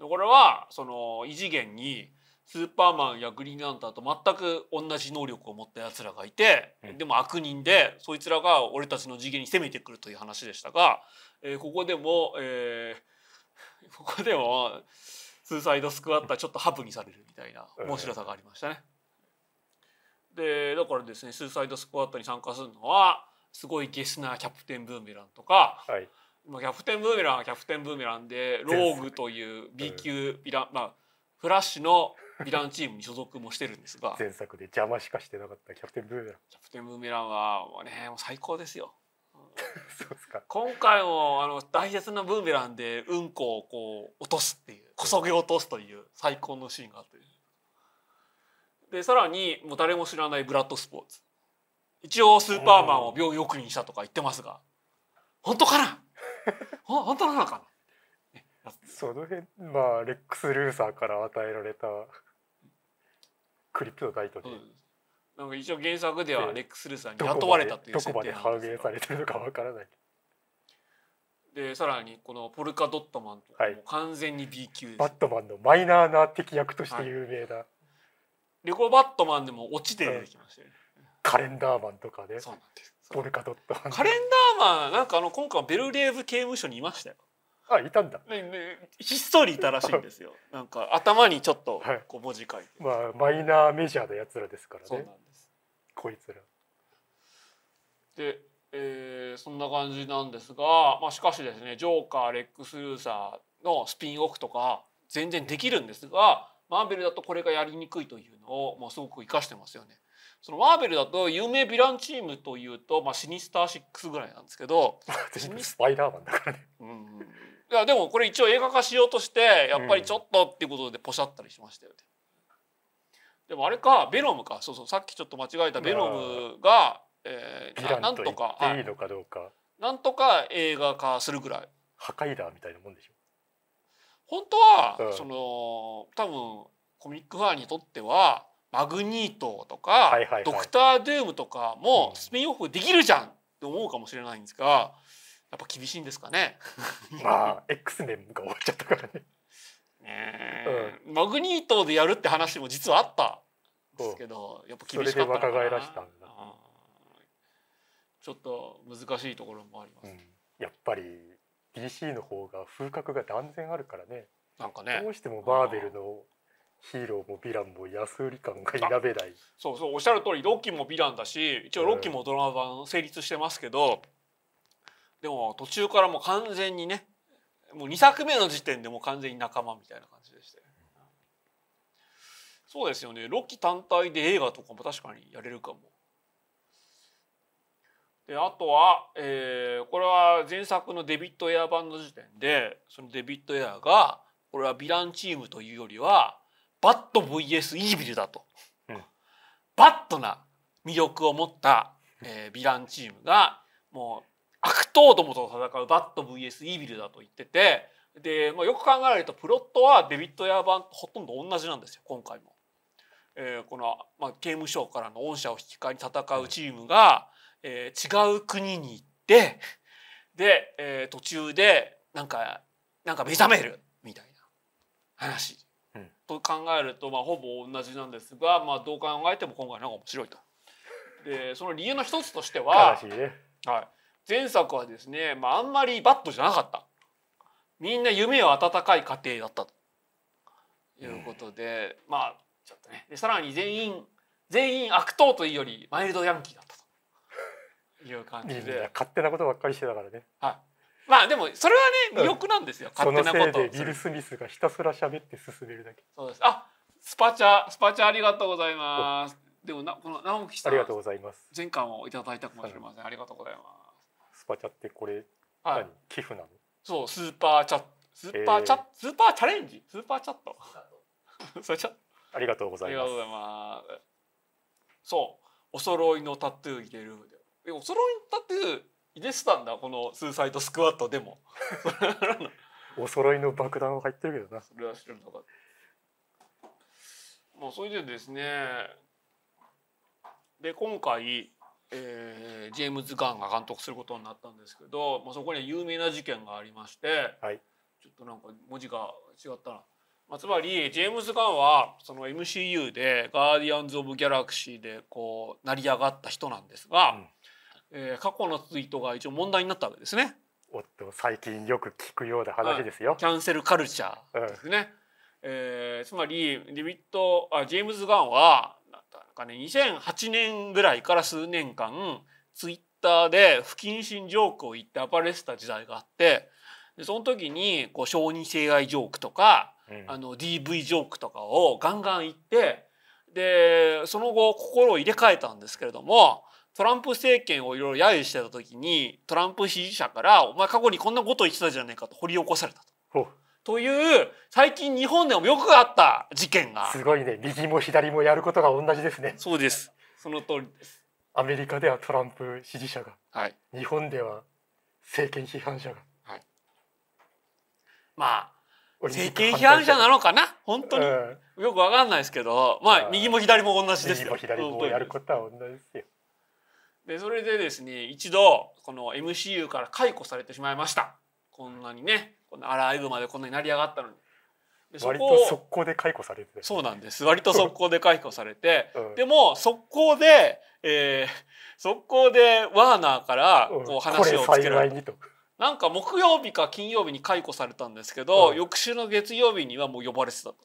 S1: これはその異次元にスーパーマンやグリーンランタンと全く同じ能力を持ったやつらがいて、でも悪人でそいつらが俺たちの次元に攻めてくるという話でしたが、えー、ここでも、えー、ここでもスーサイドスクワッターちょっとハブにされるみたいな面白さがありましたね。でだからですねスーサイドスクワットに参加するのはすごいゲスなキャプテンブーメランとか、はい、まあ、キャプテンブーメランはキャプテンブーメランでローグという B 級ラン、まあ、フラッシュのヴィランチームに所属もして
S2: るんですが前作で邪魔しかしてなかったキャプテンブーメラン
S1: キャプテンブーメランはもうねもう最高ですよ そうですか今回もあの大切なブーメランでうんこをこう落とすっていうこそげ落とすという最高のシーンがあってでさらにもう誰も知らないブラッドスポーツ一応スーパーマンを病院送りにしたとか言ってますが本当かなほ本当なのか
S2: なその辺まあレックス・ルーサーから与えられたクリプト大統領
S1: なんか一応原作ではレックス・ルーサんに雇われたっていう設定なんですどこまで反映されてるのかわからないでさらにこのポルカ・ドットマンとかも完全に B 級です、バットマンのマイ
S2: ナーな敵役として有
S1: 名な、はい、レコ・バットマンでも落ちて出てきましたよね、うん、
S2: カレンダー
S1: マンとかねそうなんですポルカ・ドットマンカレンダーマンなんかあの今回ベルレーブ刑務所にいましたよ
S2: あいたんだ、ひっそりいたらしいんですよ
S1: なんか頭にちょっとこう文字書い
S2: て、はい、まあマイナーメジャーなやつらですからねそうなんですこいつらで、
S1: えー、そんな感じなんですが、まあ、しかしですねジョーカーレックス・ルーサーのスピンオフとか全然できるんですがマーベルだとこれがやりにくいというのをもうすごく生かしてますよね。そのマーベルだと有名ヴィランチームというと、まあ、シニスター6ぐらいなんですけど私 スパイダーマンだからね、うん、いやでもこれ一応映画化しようとしてやっぱりちょっとっていうことでポシャったりしましたよね。でもあれかベノムかそうそうさっきちょっと間違えたベノムが、えー、なんとかいい
S2: のかどうか、は
S1: い、なんとか映画化するぐらい
S2: 破壊だみたいなもんでしょ
S1: 本当は、うん、その多分コミックファンにとってはマグニートとか、はいはいはい、ドクター・ドゥームとかもスピンオフできるじゃんって思うかもしれないんですが、うんやっぱ厳しいんですかね。まあ X 年が終わっちゃったからね。ね、うん、マグニートでやるって話も実はあった
S2: んですけどやっぱ厳しかったそれで若返らした
S1: んだ、ちょっと難しいところもあります、うん、
S2: やっぱり DC の方が風格が断然あるからねなんかねどうしてもバーベルのヒーローもヴィランも安売り感が否めない
S1: そうそうおっしゃる通りロッキーもヴィランだし一応ロッキーもドラマ版成立してますけど、でも途中からもう完全にねもう2作目の時点でもう完全に仲間みたいな感じでしてそうですよねロキ単体で映画とかも確かにやれるかも。であとは、えー、これは前作のデビット・エア版の時点でそのデビット・エアがこれはヴィランチームというよりはバット VS イービルだと、うん、バットな魅力を持った、えー、ヴィランチームがもう悪党どもと戦うバット VS イービルだと言っててで、まあ、よく考えるとプロットはデビッド・ヤーバンとほとんど同じなんですよ今回も。えー、この、まあ、刑務所からの恩赦を引き換えに戦うチームが、えー、違う国に行ってで、えー、途中でなんかなんか目覚めるみたいな話、うん、と考えると、まあ、ほぼ同じなんですが、まあ、どう考えても今回なんか面白いと。でその理由の一つとしては、ね、はい、前作はですね、まあ、あんまりバットじゃなかったみんな夢を温かい家庭だったということで、うん、まあちょっとねでさらに全員全員悪党というよりマイルドヤンキーだったという感じで
S2: 勝手なことばっかりしてたからねは
S1: いまあでもそれはね魅力なんですよ、勝手なことビル・
S2: スミスがひたすら喋って進めるだけ
S1: そうですあスパチャスパチャありがとうございますでもなこの直樹さんありがとうございます前回もいただいたかもしれません、ありがとうございます
S2: パーチャってこれ、はい、寄付なの
S1: そうスーパーチャスーパーチャ、スーパーチャレンジスーパーチャット
S2: それちゃありがとうございま
S1: すそうお揃いのタトゥー入れるえお揃いのタトゥー入れてたんだこのスーサイドスクワットでも
S2: お揃いの爆弾入ってるけどなそれ
S1: は知るのかもうそれでですねで今回えー、ジェームズ・ガンが監督することになったんですけど、まあ、そこには有名な事件がありまして、はい、ちょっとなんか文字が違ったな。まあ、つまりジェームズ・ガンはその MCU で「ガーディアンズ・オブ・ギャラクシー」でこう成り上がった人なんですが、うん、えー、過去のツイートが一応問題になったわけですね。
S2: おっと最近よく聞くような話ですよ。キャンセルカルチャーで
S1: すね。うん、えー、つまりデビットあジェームズ・ガンはかね2008年ぐらいから数年間ツイッターで不謹慎ジョークを言って暴れてた時代があってでその時にこう小児性愛ジョークとか、うん、あの DV ジョークとかをガンガン言ってでその後心を入れ替えたんですけれどもトランプ政権をいろいろ揶揄してた時にトランプ支持者から「お前過去にこんなこと言ってたじゃねえか」と掘り起こされたと。という最近日本でもよくあった
S2: 事件がすごいね右も左もやることが同じですねそうですその通りですアメリカではトランプ支持者が、はい、日本では政権批判者が、
S1: はい、まあ政権批判者なの
S2: かな本当に、う
S1: ん、よくわかんないですけどまあ右も左も
S2: 同じですよ右も左もやることは同じですよ
S1: でそれでですね一度この MCU から解雇されてしまいましたこんなにねこんアライグマでこんなになり上がったのにでそ割と速
S2: 攻で解雇されてそうなんです割と速
S1: 攻で解雇されて、うんでも速攻で、えー、速攻でワーナーから
S2: こう話をつける、れ
S1: なんか木曜日か金曜日に解雇されたんですけど、うん翌週の月曜日にはもう呼ばれてたと。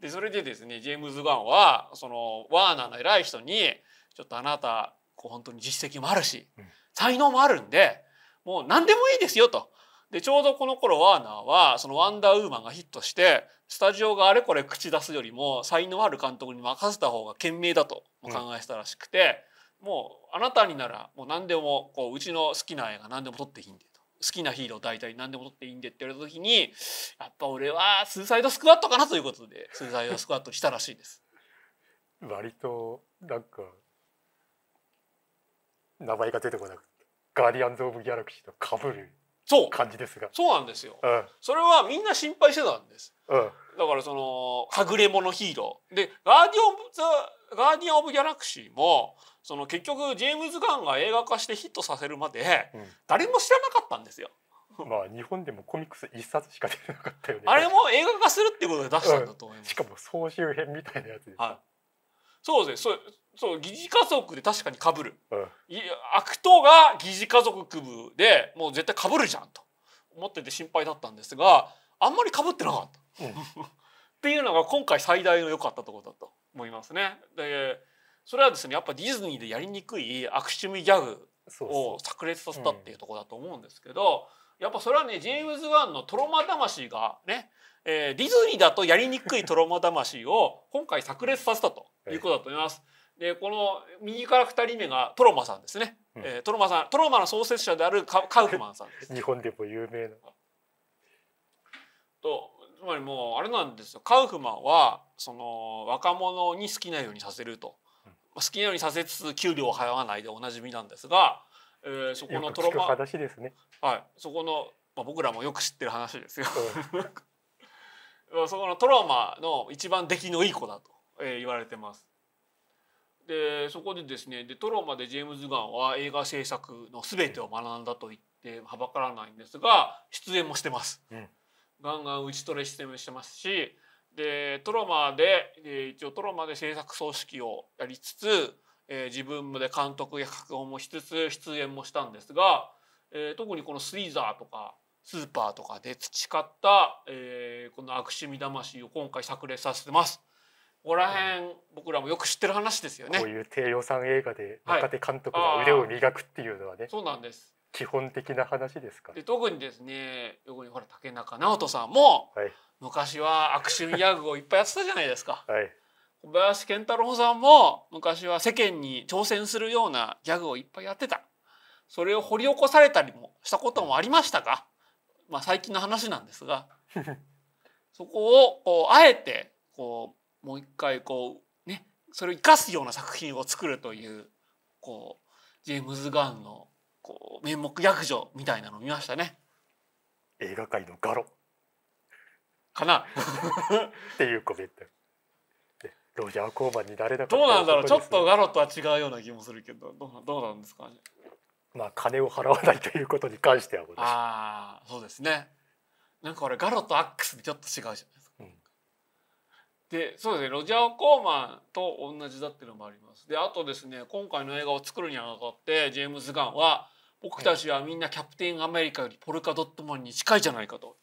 S1: でそれでですねジェームズ・ガンはそのワーナーの偉い人に「ちょっとあなたこう本当に実績もあるし才能もあるんでもう何でもいいですよ」とでちょうどこの頃ワーナーはその「ワンダーウーマン」がヒットしてスタジオがあれこれ口出すよりも才能ある監督に任せた方が賢明だと考えたらしくて、うん、もうあなたにならもう何でもこううちの好きな映画何でも撮っていいんで好きなヒーロー大体何でも撮っていいんでって言われた時にやっぱ俺はスーサイドスクワットかなということでスーサイドスクワットしたらしいです。
S2: 割となんか名前が出てこなくて「ガーディアンズ・オブ・ギャラクシー」とかぶる。そう感じですがそうなんですよ、うん、
S1: それはみんな心配してたんです、うん、だからそのはぐれ者ヒーローでガーディオン・ザ・ガーディアン・オブ・ギャラクシーもその結局ジェームズ・ガンが映画化してヒットさせるまで、誰も知らなかったんですよ、
S2: まあ日本でもコミックス一冊しか出なかったよね。あれ
S1: も映画化するってことで出したんだと思い
S2: ます。うん、しかも総集編みたいなやつです。はい。
S1: そうですねそう疑似家族で確かにかぶる、うん、悪党が疑似家族部でもう絶対かぶるじゃんと思ってて心配だったんですがあんまりかぶってなかった、うん、っていうのが今回最大の良かったところだと思いますね。でそれはですねやっぱディズニーでやりにくい悪趣味ギャグを炸裂させたっていうところだと思うんですけど、うん、やっぱそれはねジェームズ・ワンのトロマ魂がねえー、ディズニーだとやりにくいトロマ魂を今回炸裂させたということだと思います。でこの右から2人目がトロマさんですね、うん、えー、トロマさんトロマの創設者であるカウフマンさん
S2: です 日本でも有名な
S1: とつまりもうあれなんですよカウフマンはその若者に好きなようにさせると、うん、好きなようにさせつつ給料を払わないでおなじみなんですが、えー、そこのトロマ、ね、はい、そこの、まあ、僕らもよく知ってる話ですよ。そこのトラウマの一番出来のいい子だと、言われてます。でそこでですねでトローマでジェームズ・ガンは映画制作の全てを学んだと言ってはばからないんですが出演もしてます、ガンガン打ち取れ出演してますしでトラウマでで一応トラウマで制作組織をやりつつ、えー、自分で監督や脚本もしつつ出演もしたんですが、えー、特にこの「スリーザー」とかスーパーとかで培った、えー、この悪趣味魂を今回炸裂させてます。ここら辺、うん、僕ら
S2: もよく知ってる話ですよね。こういう低予算映画で若手監督が腕を磨くっていうのはね。はい、
S1: そうなんです。
S2: 基本的な話ですか、
S1: で特にですね横にほら竹中直人さんも、はい、昔は悪趣味ギャグをいっぱいやってたじゃないですか。はい小林健太郎さんも昔は世間に挑戦するようなギャグをいっぱいやってた。それを掘り起こされたりもしたこともありましたが、まあ、最近の話なんですが そこをこうあえてこうもう一回こうねそれを生かすような作品を作るというこうジェームズ・ガンの
S2: こう面目役如みたいなの見ましたね。映画界のガロかな っていうコメント。ロジャー・コーマンになれなかったどうなんだろうちょっと
S1: ガロとは違うような気もするけどどうどうなんですかね。
S2: まあ金を払わないということに関しては
S1: あ
S2: あそうですねなんかれガロと
S1: アックスでちょっと違うじゃないですか、うん、でそうですねロジャー・コーマンと同じだっていうのもありますであとですね今回の映画を作るにあたってジェームズ・ガンは僕たちはみんなキャプテンアメリカよりポルカドットマンに近いじゃないかと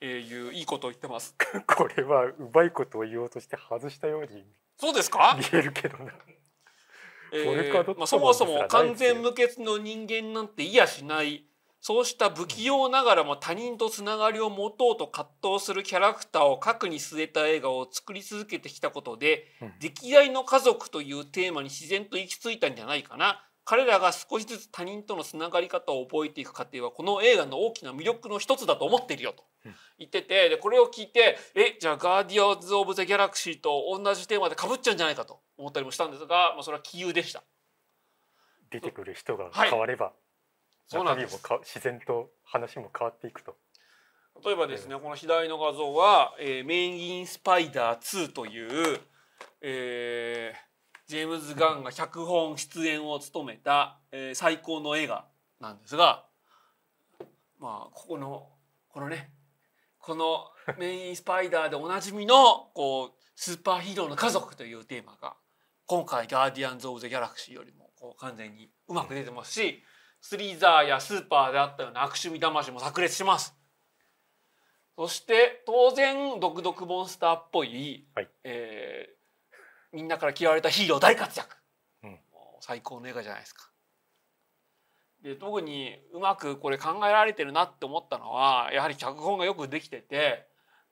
S1: えー、いういいことを言ってます。
S2: これはうまいことを言おうとして外したように。そうですか。見えるけどな。
S1: えー、まあ、そもそも完全無欠の人間なんていやしないそうした不器用ながらも他人とつながりを持とうと葛藤するキャラクターを核に据えた映画を作り続けてきたことで「溺、愛、の家族」というテーマに自然と行き着いたんじゃないかな彼らが少しずつ他人とのつながり方を覚えていく過程はこの映画の大きな魅力の一つだと思ってるよと言っててでこれを聞いてえじゃあ「ガーディアンズ・オブ・ザ・ギャラクシー」と同じテーマでかぶっちゃうんじゃないかと思ったりもしたんですが、まあ、それは杞憂でした。
S2: 出てくる人が変われば、はい、そうなか自然と話も変わっていくと。
S1: 例えばですね、この左の画像は「えー、メイン・イン・スパイダー2」という、えー、ジェームズ・ガンが脚本出演を務めた、えー、最高の映画なんですがまあここのこのねこのメインスパイダーでおなじみのこうスーパーヒーローの家族というテーマが今回「ガーディアンズ・オブ・ザ・ギャラクシー」よりもこう完全にうまく出てますしスリーザーやスーパーであったような悪趣味魂も炸裂します。そして当然「独特モンスター」っぽい、はい、えーみんなから嫌われたヒーロー大活躍、うん、最高の映画じゃないですか。で特にうまくこれ考えられてるなって思ったのはやはり脚本がよくできてて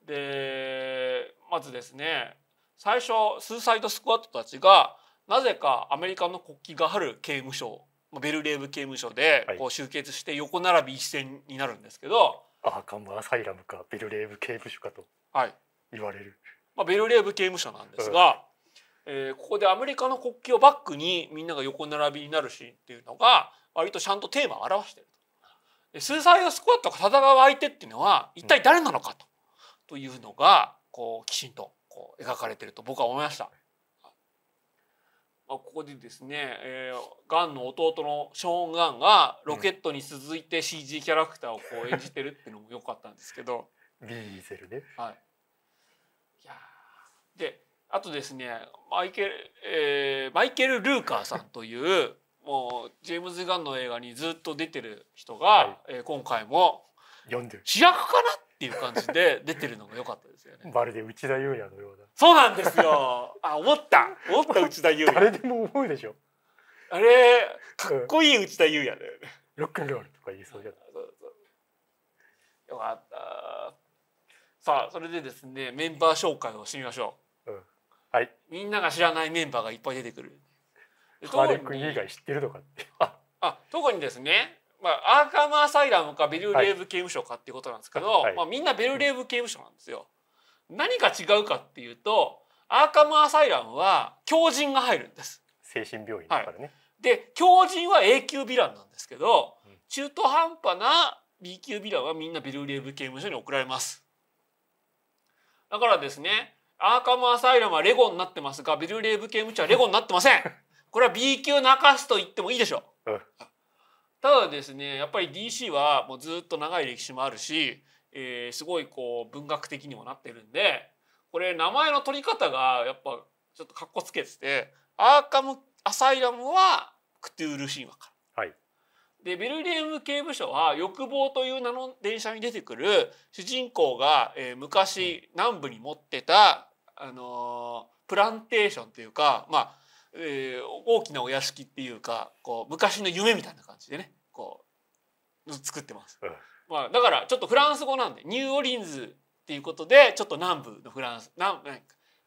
S1: でまずですね最初スーサイドスクワットたちがなぜかアメリカの国旗がある刑務所ベルレーブ刑務所でこう集結して横並び一線になるんですけど、はい、アーカムアサイラムかベルレーブ
S2: 刑務所かと言われる、
S1: はい、まあ、ベルレーブ刑務所なんですが、えー、ここでアメリカの国旗をバックにみんなが横並びになるシーンっていうのが割とちゃんとテーマを表してるでスーサイドスクワットが戦う相手っていうのは一体誰なのかとうん、というのがこうきちんとこう描かれてると僕は思いました。まあ、ここでですね、えー、ガンの弟のショーン・ガンがロケットに続いて CG キャラクターをこう演じてるっていうのも良かったんですけど。
S2: ビーゼルね、はい、
S1: いやであとですねマイケル、えー、マイケル・ルーカーさんというもうジェームズ・ガンの映画にずっと出てる人が、はい、えー、今回も読んでる主役かなっていう感じで出てるのが良かったですよね。まるで内田裕也のようだそうなんですよ。あ思った思
S2: った内田裕也。誰でも思うでしょ。
S1: あれかっこいい内田裕也だよね。
S2: ロックンロールとか言いそうじゃない。そうそう
S1: よかった。さあそれでですねメンバー紹介をしてみましょう。はい、みんなが知らないメンバーがいっぱい出てくる。ーレクイン以外知
S2: ってるとかって。
S1: あ特にですね、まあ、アーカム・アサイラムかベルレーブ刑務所かっていうことなんですけど、はい、まあ、みんなベルレーブ刑務所なんですよ。何が違うかっていうとアーカム・アサイラムは狂人が入るんです。精神病院だからね。はい、で狂人は A 級ヴィランなんですけど、中途半端な B 級ヴィランはみんなベルレーブ刑務所に送られます。だからですねアーカムアサイラムはレゴになってますがビル・レイブ刑務所はレゴになってません これは B 級泣かすと言ってもいいでしょう、ただですねやっぱり DC はもうずっと長い歴史もあるし、えー、すごいこう文学的にもなってるんでこれ名前の取り方がやっぱちょっとかっこつけててアーカムアサイラムはクトゥール神話から。はいでベルリウム刑務所は欲望という名の電車に出てくる主人公が、えー、昔南部に持ってたあのプランテーションというか、まあえー、大きなお屋敷っていうかこう昔の夢みたいな感じでねこう作ってます、うん、まあ、だからちょっとフランス語なんでニューオリンズっていうことでちょっと南部のフランス南、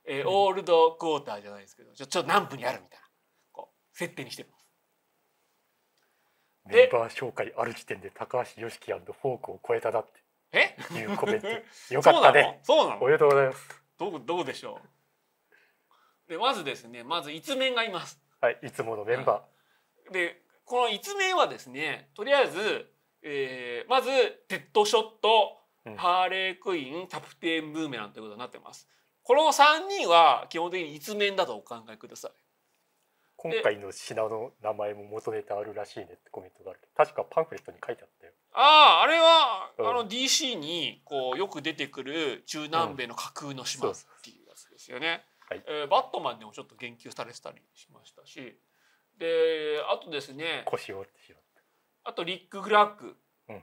S1: えー、オールドクォーターじゃないですけどちょち
S2: ょっと南部にあるみたいなこう設定にしてます。メンバー紹介ある時点で高橋よ良樹フォークを超えただってえいうコメント よかったねそうなのおめでとうございますどうどうでしょ
S1: うでまずですねまず一面がいます
S2: はいいつものメンバ
S1: ー、でこの一面はですねとりあえず、えー、まずテッドショットハーレークイーンキャプテンブーメランということになってますこの三人は基本的に一面だとお考えください
S2: 今回の品の名前も求めてあるらしいねってコメントがある確かパンフレットに書いてあった
S1: よあああれは、うん、あの DC にこうよく出てくる中南米の架空の島っていうやつですよね。はい、えー、バットマンでもちょっと言及されてたりしましたしであとですね腰をあ
S2: とリック・グラック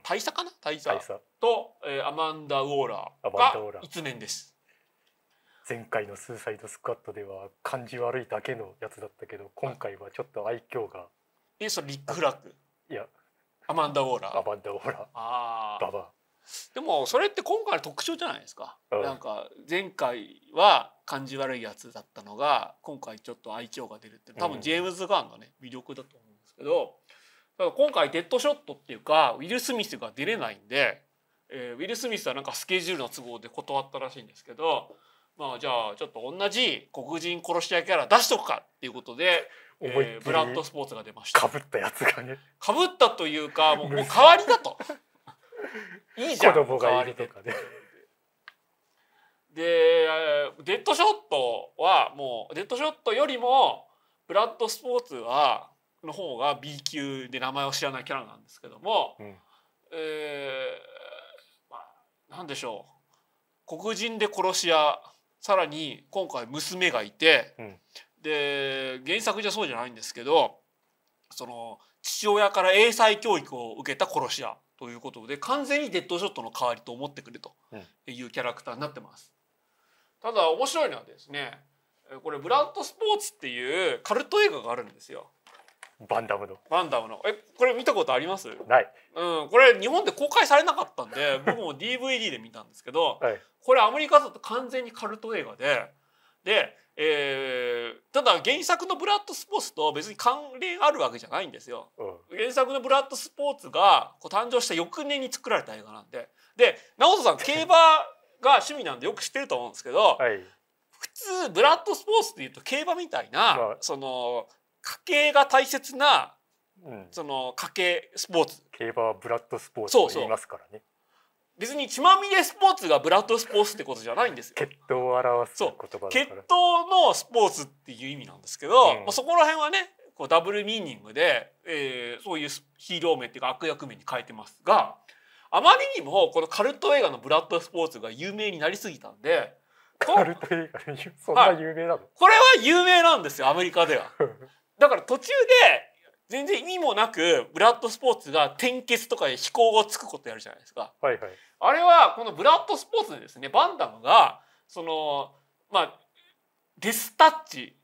S2: 大佐かな大佐と、えー、アマンダ・ウォーラーが一面です。前回のスーサイドスクワットでは感じ悪いだけのやつだったけど今回はちょっと愛嬌がえそれリック・フラックいやアマンダ・ウォーラーアマンダ・ウォーラー
S1: あババ
S2: でもそれって今回の特徴じゃないで
S1: すか、うん、なんか前回は感じ悪いやつだったのが今回ちょっと愛嬌が出るって多分ジェームズ・ガンがね魅力だと思うんですけど、だ今回デッドショットっていうかウィル・スミスが出れないんで、えー、ウィル・スミスはなんかスケジュールの都合で断ったらしいんですけどまあじゃあちょっと同じ黒人殺し屋キャラ出しとくかっていうことで
S2: えー、ブラッドスポーツが出ましたかぶったやつがね
S1: かぶったというかもうもう代わりだと いいじゃん子供がいるとかねでデッドショットはもうデッドショットよりもブラッドスポーツはの方が B 級で名前を知らないキャラなんですけども、うん、えー、まあ、なんでしょう黒人で殺し屋さらに今回娘がいて、うん、で原作じゃそうじゃないんですけどその父親から英才教育を受けた殺し屋ということで完全にデッドショットの代わりと思ってくれというキャラクターになってます。ただ面白いのはですねこれブラッドスポーツっていうカルト映画があるんですよ。バンダムの。バンダムの。え、これ見たことあります？ない。うん、これ日本で公開されなかったんで、僕も DVD で見たんですけど、はい、これアメリカだと完全にカルト映画で、で、えー、ただ原作の「ブラッドスポーツ」と別に関連あるわけじゃないんですよ。うん、原作の「ブラッドスポーツが」こう誕生した翌年に作られた映画なんで。で直人さん 競馬が趣味なんでよく知ってると思うんですけど、はい、普通ブラッドスポーツっていうと競馬みたいな、まあ、その家計が大切な、うん、その家計スポーツ。競馬はブラッドスポ
S2: ーツと言いますから
S1: ね。そうそう別に血まみれスポーツがブラッドスポーツってことじゃないんです
S2: よ。血統を表す言葉血統
S1: のスポーツっていう意味なんですけど、うん、まあ、そこら辺はねこうダブルミーニングで、えー、そういうヒーロー名っていうか悪役名に変えてますがあまりにもこのカルト映画のブラッドスポーツが有名になりすぎたんでカ
S2: ルト映画そんな有名なの、
S1: はい、これは有名なんですよアメリカでは。だから途中で全然意味もなくブラッドスポーツが転結とかで飛行をつくことやるじゃないですか。はいはい、あれはこのブラッドスポーツでですねバンダムがそのまあデスタッチ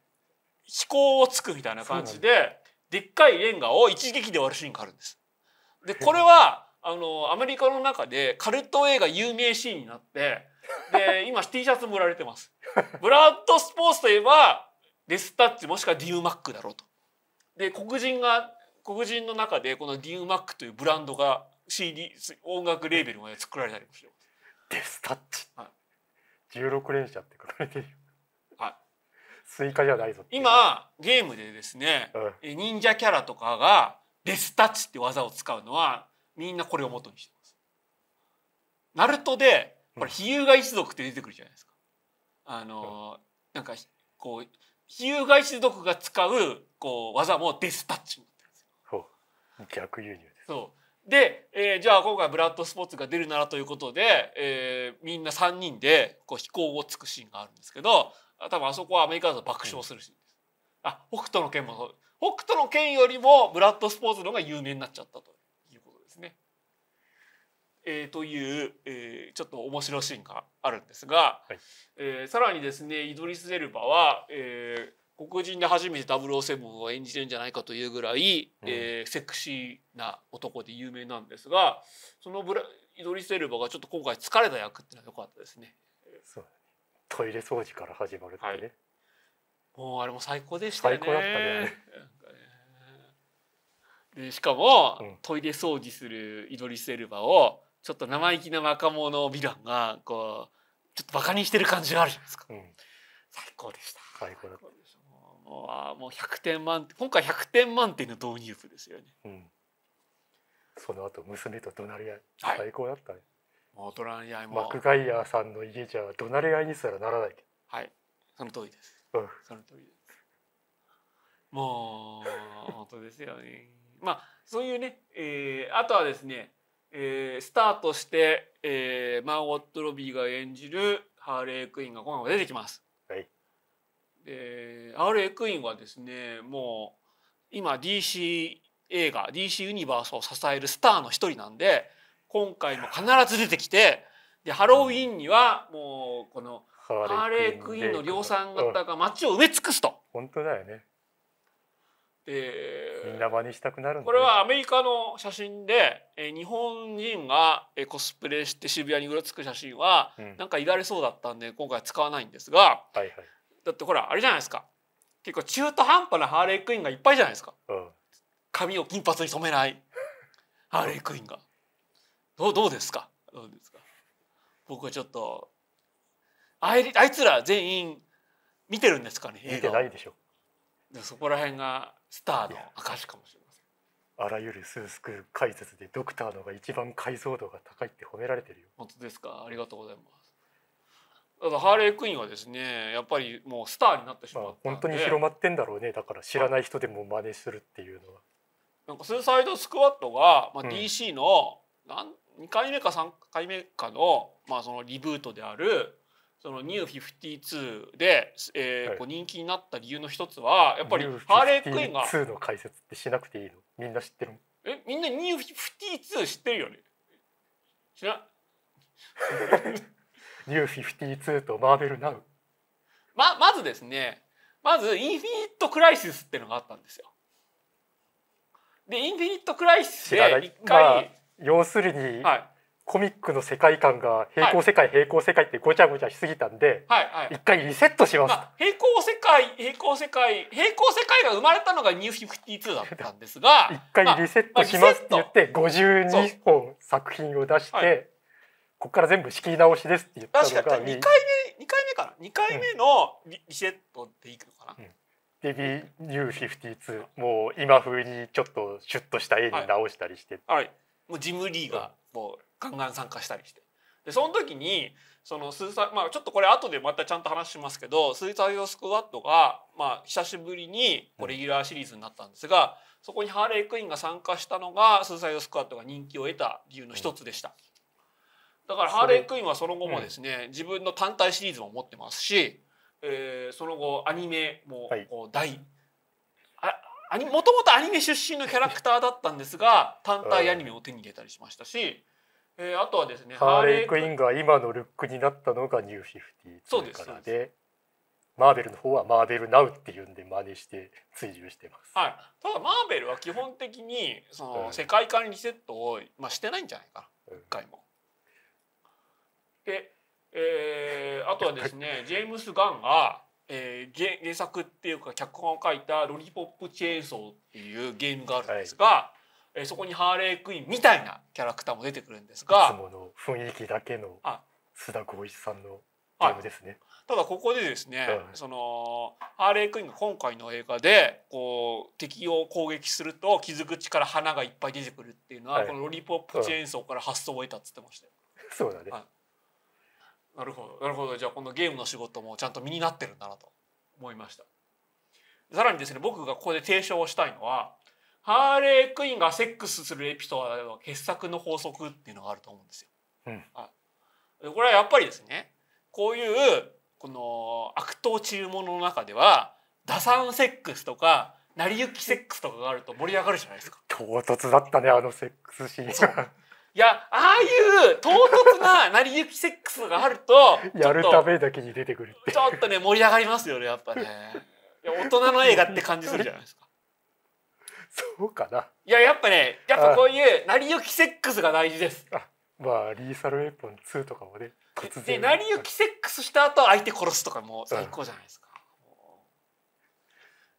S1: 飛行をつくみたいな感じででっかいレンガを一撃で割るシーンがあるんです。で これはあのアメリカの中でカルト映画有名シーンになってで今 T シャツも売られてます。ブラッドスポーツといえばデスタッチもしくはデューマックだろうと。で黒人が黒人の中でこの d u マックというブランドが CD 音楽レーベルが作られたりもしてます。デスタッチ、は
S2: い、16連射って書かれてるはい、スイカじゃないぞ
S1: 今ゲームでですね、うん、忍者キャラとかがデスタッチって技を使うのはみんなこれを元にしてます。ナルトでこれ比喩が一族って出てくるじゃないですか。あの、うん、なんかこう比喩が一族が使うこう技もデスパ
S2: ッチにってるんですよ。逆輸入
S1: そうで、えー、じゃあ今回ブラッド・スポーツが出るならということで、えー、みんな3人でこう飛行をつくシーンがあるんですけど多分あそこはアメリカだと爆笑するシーンです。うん、あ北斗の拳も北斗の拳よりもブラッド・スポーツの方が有名になっちゃったということですね。えー、という、えー、ちょっと面白いシーンがあるんですが、はい、えー、さらにですねイドリス・エルバは、えー、黒人で初めて007を演じてるんじゃないかというぐらい、うん、えー、セクシーな男で有名なんですがそのブライドリス・エルバがちょっと今回疲れた役っ
S2: てのは良かったですね。そうトイレ掃除から始まるってね、はい、もうあれも最高
S1: でしたね。最高だったねでしかも、うん、トイレ掃除するイドリス・エルバをちょっと生意気な若者ヴィランがこうちょっとバ
S2: カにしてる感じがある
S1: じゃないですか、うん、最高でした最高だったもあもう100点満今回100点満点の導入部ですよね、うん、
S2: その後娘と怒鳴り合い、はい、最高だったねもう怒鳴り合いもマクガイアさんの家じゃ怒鳴り合いにすらならないはいその通りです、うん、その通りです
S1: もう本当ですよね まあそういうね、えー、あとはですね、えー、スタートして、えー、マーゴット・ロビーが演じるハーレー・クイーンが今後出てきますえー、R エクインはですねもう今 DC 映画 DC ユニバースを支えるスターの一人なんで今回も必ず出てきてでハロウィンにはもうこの
S2: ハーレークイーンの量産型が街を埋め尽くすと。本当だよねでみんな場にしたくなる、ね、こ
S1: れはアメリカの写真で、え日本人が、えコスプレして渋谷にうろつく写真は、なんかいられそうだったんで今回使わないんですが、はいはい、だってほらあれじゃないですか結構中途半端なハーレークイーンがいっぱいじゃないですか、うん、髪を金髪に染めないハーレークイーンがどうどうですかどうですか僕はちょっとあいあいつら全員見てるんですかね見てないでしょそこら辺がスターの証かもしれませ
S2: んあらゆるスースク解説でドクターのが一番解像度が高いって褒められてるよ本当ですかありがとうございます
S1: ただハーレークイーンはですねやっぱりもうスターになってしまった、まあ、本当に広まってん
S2: だろうねだから知らない人でも真似するっていうのは。
S1: なんかスーサイドスクワットが、まあ、DC の、うん、2回目か3回目かの,、まあそのリブートであるそのニュー52で、えー、こう人気になった理由の一つはやっぱりハーレークイーンが。2の
S2: 解説ってしなくていいのみんな知ってる
S1: えみんなニュー52知ってるよね知ら
S2: ニュー52とマーベルナウ
S1: ままずですねまずインフィニット・クラ
S2: イシスっていうのがあったんですよ。
S1: でインフィニット・クライシスで一回、まあ、
S2: 要するに、はい、コミックの世界観が平行世界、はい、平行世界ってごちゃごちゃしすぎたんで、はいはい、一回リセットします、まあ、
S1: 平行世界平行世界平行世界が生まれたのがニュー52だったんですが 一回リセ
S2: ットしますって言って52本作品を出して、まあはい、ここから全部仕切り直しですって言ったのが確かに2回
S1: 目2回目かな2回目のリ,、セットでいくのかな、うん
S2: d b n e 5 2もう今風にちょっとシュッとした絵に直し
S1: たりして、はい、はい、もうジム・リーがもうガンガン参加したりしてでその時にそのスーサまあちょっとこれ後でまたちゃんと話しますけどスーサイドスクワットがまあ久しぶりにこうレギュラーシリーズになったんですが、うん、そこにハーレー・クイーンが参加したのがスーサイドスクワットが人気を得た理由の一つでした。うんだからハーレー・クイーンはその後もですね、うん、自分の単体シリーズも持ってますし、えー、その後アニメも大、はい、あもともとアニメ出身のキャラクターだったんですが単体アニ
S2: メを手に入れたりしましたし、
S1: えー、あとはですねハーレー・クイ
S2: ーンが今のルックになったのがニュー52からででマーベルの方はマーベルナウっていうんで真似して追従してます、
S1: はい、ただマーベルは基本的にその世界観リセットを、まあ、してないんじゃないかな、うん、一回も。で、えー、あとはですねジェームス・ガンが、えー、原原作っていうか脚本を書いた「ロリポップ・チェーンソー」っていうゲームがあるんですが、はい、えー、そこにハーレー・クイー
S2: ンみたいなキャラクターも出てくるんですがいつもの雰囲気だけの須田浩一さんのゲームですね。
S1: ただここでですね、そのハーレー・クイーンが今回の映画でこう敵を攻撃すると傷口から花がいっぱい出てくるっていうのは、はい、この「ロリポップ・チェーンソー」から発想を得たっつってましたよ。そうだね、はいなるほどなるほどじゃあこのゲームの仕事もちゃんと身になってるんだなと思いましたさらにですね僕がここで提唱したいのはハーレー・クイーンがセックスするエピソードの傑作の法則っていうのがあると思うんですよ。うん、あこれはやっぱりですねこういうこの悪党中物の中では打算セックスとか成り行きセックスとかがあると盛り上がるじゃないですか。
S2: 唐突だったねあのセックスシーン。
S1: いや、ああいう唐突な成り行きセックスがあると、
S2: やるためだけに出てくる
S1: ちょっとね、盛り上がりますよね、やっぱね。いや、大人の映画って感じ
S2: するじゃないですか。そうかな。
S1: いや、やっぱね、やっぱこういう成り行きセックスが大事です。あ、
S2: まあ、リーサルウェポン2とかもね、で、成
S1: り行きセックスした後、相手殺すとかも最高じゃないですか。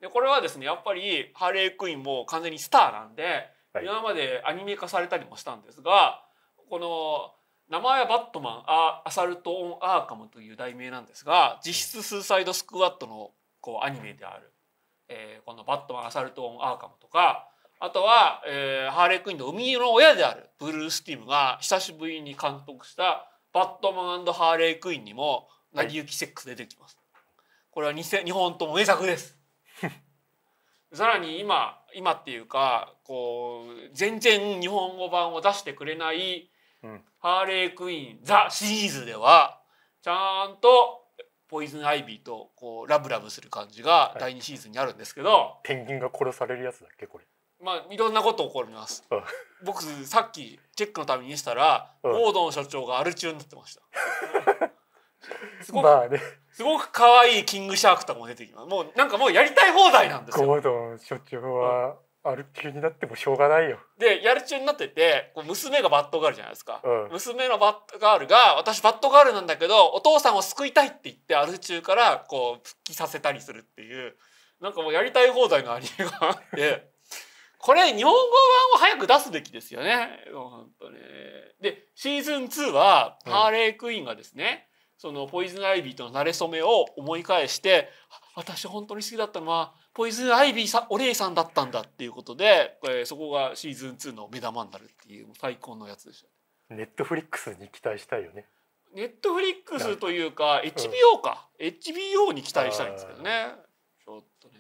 S1: で、これはですね、やっぱり、ハーレークイーンも完全にスターなんで、今までアニメ化されたりもしたんですがこの名前はバットマンアアサルト・オン・アーカムという題名なんですが実質スーサイド・スクワットのこうアニメである、えー、この「バットマンアサルト・オン・アーカム」とかあとは、えー、ハーレー・クイーンの生みの親であるブルース・ティムが久しぶりに監督した「バットマンハーレー・クイーン」にも「成り行きセックス」出てきます。これは日本とも名作です。さらに今今っていうかこう全然日本語版を出してくれない、ハーレークイーンザシリーズではちゃんとポイズンアイビーとこうラブラブする感じが第2シーズンにあるんですけど、はい、
S2: ペンギンが殺されるやつだっけこれ
S1: まあいろんなこと起こります僕さっきチェックのためにしたら、うん、ゴードン所長がアル中になってましたすごく、まあね、すごく可愛いキングシャークとかも出てきますもうなんかもうやりたい放題
S2: なんですよゴードン所長は、アル中になってもしょうがないよ
S1: でやる中になってて娘がバットガールじゃないですか、うん、娘のバットガールが私バットガールなんだけどお父さんを救いたいって言ってアル中からこう復帰させたりするっていうなんかもうやりたい放題のアニメがあってこれ日本語版を早く出すべきですよね。本当ねでシーズン2はハーレークイーンがですね、うんそのポイズンアイビーとの馴れ初めを思い返して私本当に好きだったのはポイズンアイビーさお姉さんだったんだっていうことで、えー、そこがシーズン2の目玉になるっ
S2: ていう最高のやつでした。ネットフリックスに期待したいよね。
S1: ネットフリックスというか HBO か、うん、HBO に期待したいんですけどねちょっとね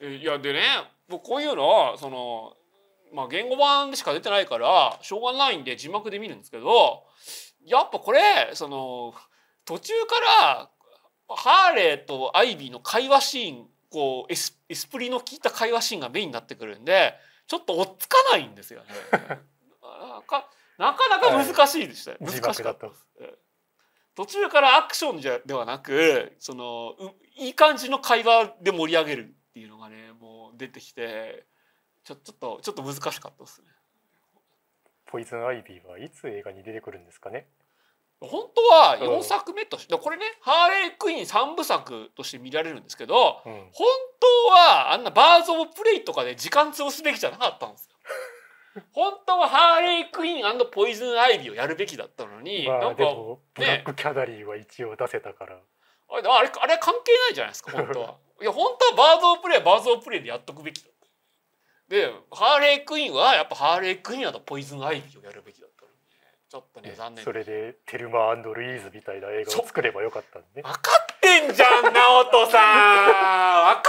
S1: えいやでね僕こういうのはそのまあ言語版でしか出てないからしょうがないんで字幕で見るんですけどやっぱこれその途中からハーレーとアイビーの会話シーンこうエスエスプリの効いた会話シーンがメインになってくるんでちょっと追っつかないんですよね。なかなか難しいでしたよ、はい、難しかった途中からアクションじゃではなくそのいい感じの会
S2: 話で盛り上げるっていうのがねもう出てきてちょちょっとちょっと難しかったですね。ポイズンアイビーはいつ映画に出てくるんですかね
S1: 本当は4作目として、これねハーレークイーン3部作として見られるんですけど、うん、本当はあんなバーズ・オブ・プレイとかで時間潰すべきじゃなかったんですよ。本当はハーレークイーンポイズンアイビーをやるべきだったのに、まあ、なんか、ね、
S2: ブラックキャダリーは一応出せたから
S1: あれあれあれ関係ないじゃないですか本当は いや本当はバーズ・オブ・プレイはバーズ・オブ・プレイでやっとくべきだでハーレークイーンはやっぱハーレークイーンやとポ
S2: イズンアイビーをやるべきだった
S1: のにねちょっ
S2: とね残念それでテルマルイーズみたいな映画を作ればよかったんで分かっ
S1: てんじゃん直人さん分か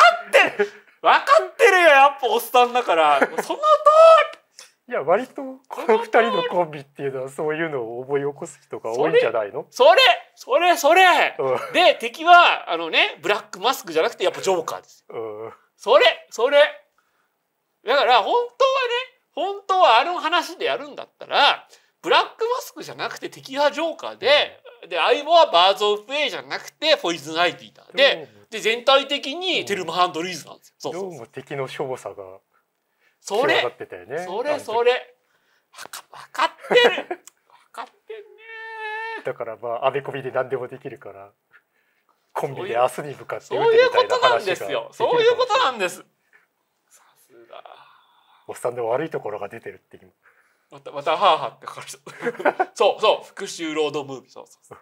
S1: ってる分かってるよやっぱおっさんだからその通り
S2: いや割とこの2人のコンビっていうのはそういうのを思い起こす人が多いんじゃない
S1: のそれそれそれ、うん、で敵はあのねブラックマスクじゃなくてやっぱジョーカーですよ、うん、それそれだから本当はね本当はあの話でやるんだったらブラックマスクじゃなくて敵派ジョーカーで、で相棒はバーズ・オフプレイじゃなくてポイズン・アイディーだ。でで全体的
S2: にテルマ・ハンドリーズなんですよ。そうそう敵の勝ょさがそれそれそれ分かってる分かってるねだからまあアメコミで何でもできるからコンビで明日に向かってそういうことなんですよそういうことなんですおっさんで悪いところが出てるってう
S1: またまたはーはってかかる そうそう復讐ロードムービーそうそうそう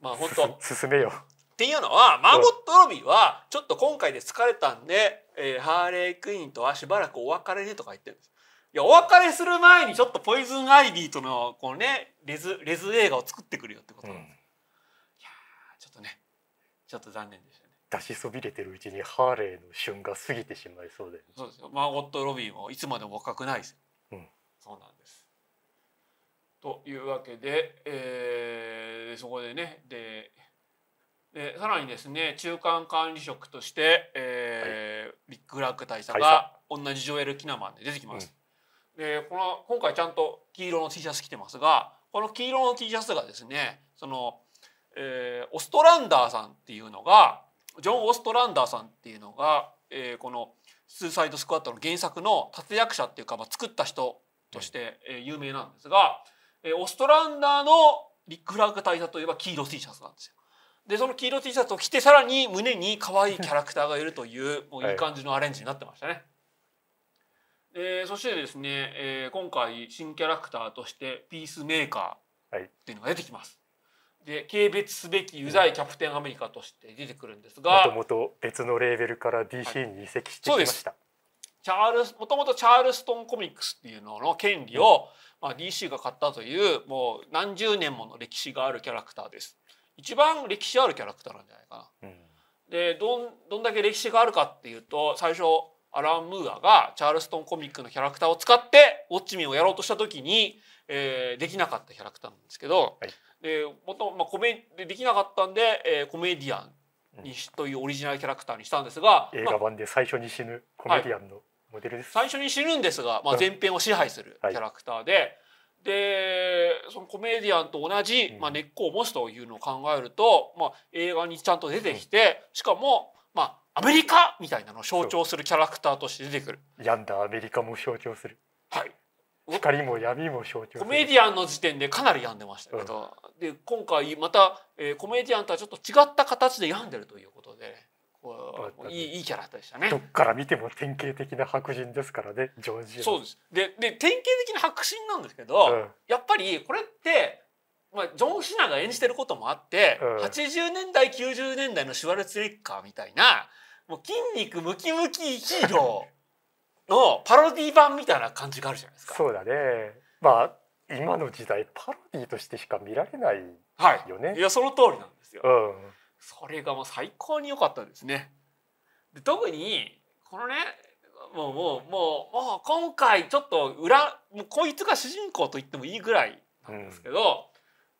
S1: まあ本当進めよっていうのはマーゴット・ロビーはちょっと今回で疲れたんで、えー、ハーレークイーンとはしばらくお別れねとか言ってるんですいやお別れする前にちょっとポイズン・アイビーとのこのねレズレズ映画を作って
S2: くるよってことなんです、うん、いやちょっとねちょっと残念です出しそびれてるうちにハーレーの旬が過ぎてしまいそうで、ね、
S1: そうですよマーゴット・ロビンはいつまでも若くないです、よ、うん、そうなんです
S2: というわけで、
S1: えー、そこでねででさらにですね中間管理職として、えー、はい、ビッグラック大佐が同じジョエル・キナマンで出てきます。うん、でこの今回ちゃんと黄色の T シャツ着てますがこの黄色の T シャツがですねその、えー、オストランダーさんっていうのがジョン・オーストランダーさんっていうのが、えー、この「スーサイド・スクワット」の原作の立役者っていうか、まあ、作った人として、えー、有名なんですが、えー、オーストランダーのリック・フラッグ大佐といえば黄色 T シャツなんですよ。でその黄色 T シャツを着てさらに胸に可愛いキャラクターがいるというもういい感じのアレンジになってましたね。えー、そしてですね、えー、今回新キャラクターとしてピースメーカーっていうのが出てきます。で軽蔑すべきユダイキャプテンアメリカとして出てくるんですがもと
S2: もと別のレーベルから DC に移籍してきました、
S1: チャールもともとチャールストンコミックスっていうのの権利を、うん、まあ、DC が買ったというもう何十年もの歴史があるキャラクターです一番歴史あるキャラクターなんじゃないかな、うん、でどんどんだけ歴史があるかっていうと最初アラン・ムーアがチャールストンコミックのキャラクターを使ってウォッチミンをやろうとした時に、えー、できなかったキャラクターなんですけど、はいで元、まあ、コメでできなかったんで、えー、コメディアンにし、うん、というオリジナルキャラクターにしたんですが映画版
S2: で最初に死ぬコメディアンのモデル
S1: です、はい、最初に死ぬんですが、まあ、前
S2: 編を支配するキャラク
S1: ターで、うんはい、でそのコメディアンと同じ、まあ、根っこを持つというのを考えると、まあ、映画にちゃんと出てきて、しかも、まあ、アメリカみたいなのを象徴するキャラクターとして出てくる。
S2: 病んだアメリカも象徴するはい光も闇も象徴コメ
S1: ディアンの時点でかなり病んでましたけど、うん、で今回また、えー、コメディアンとはちょっと違った形で病んでるということで。いいいいキャラでしたねどっか
S2: ら見ても典型的な白人ですからねジョージそうです
S1: でで典型的な白人なんですけど、うん、やっぱりこれって、まあ、ジョン・シナが演じてることもあって、うん、80年代90年代のシュワルツェネッカーみたいなもう筋肉ムキムキヒーローのパロディ版みたいな感
S2: じがあるじゃないですか。そうだね。まあ今の時代パロディとしてしか見られないよね。はい、いやその通りなんですよ。うん、
S1: それがもう最高に良かったですね。で特にこのねもうもうもうもう今回ちょっと裏もうこいつが主人公と言ってもいいぐらいなんですけど、うん、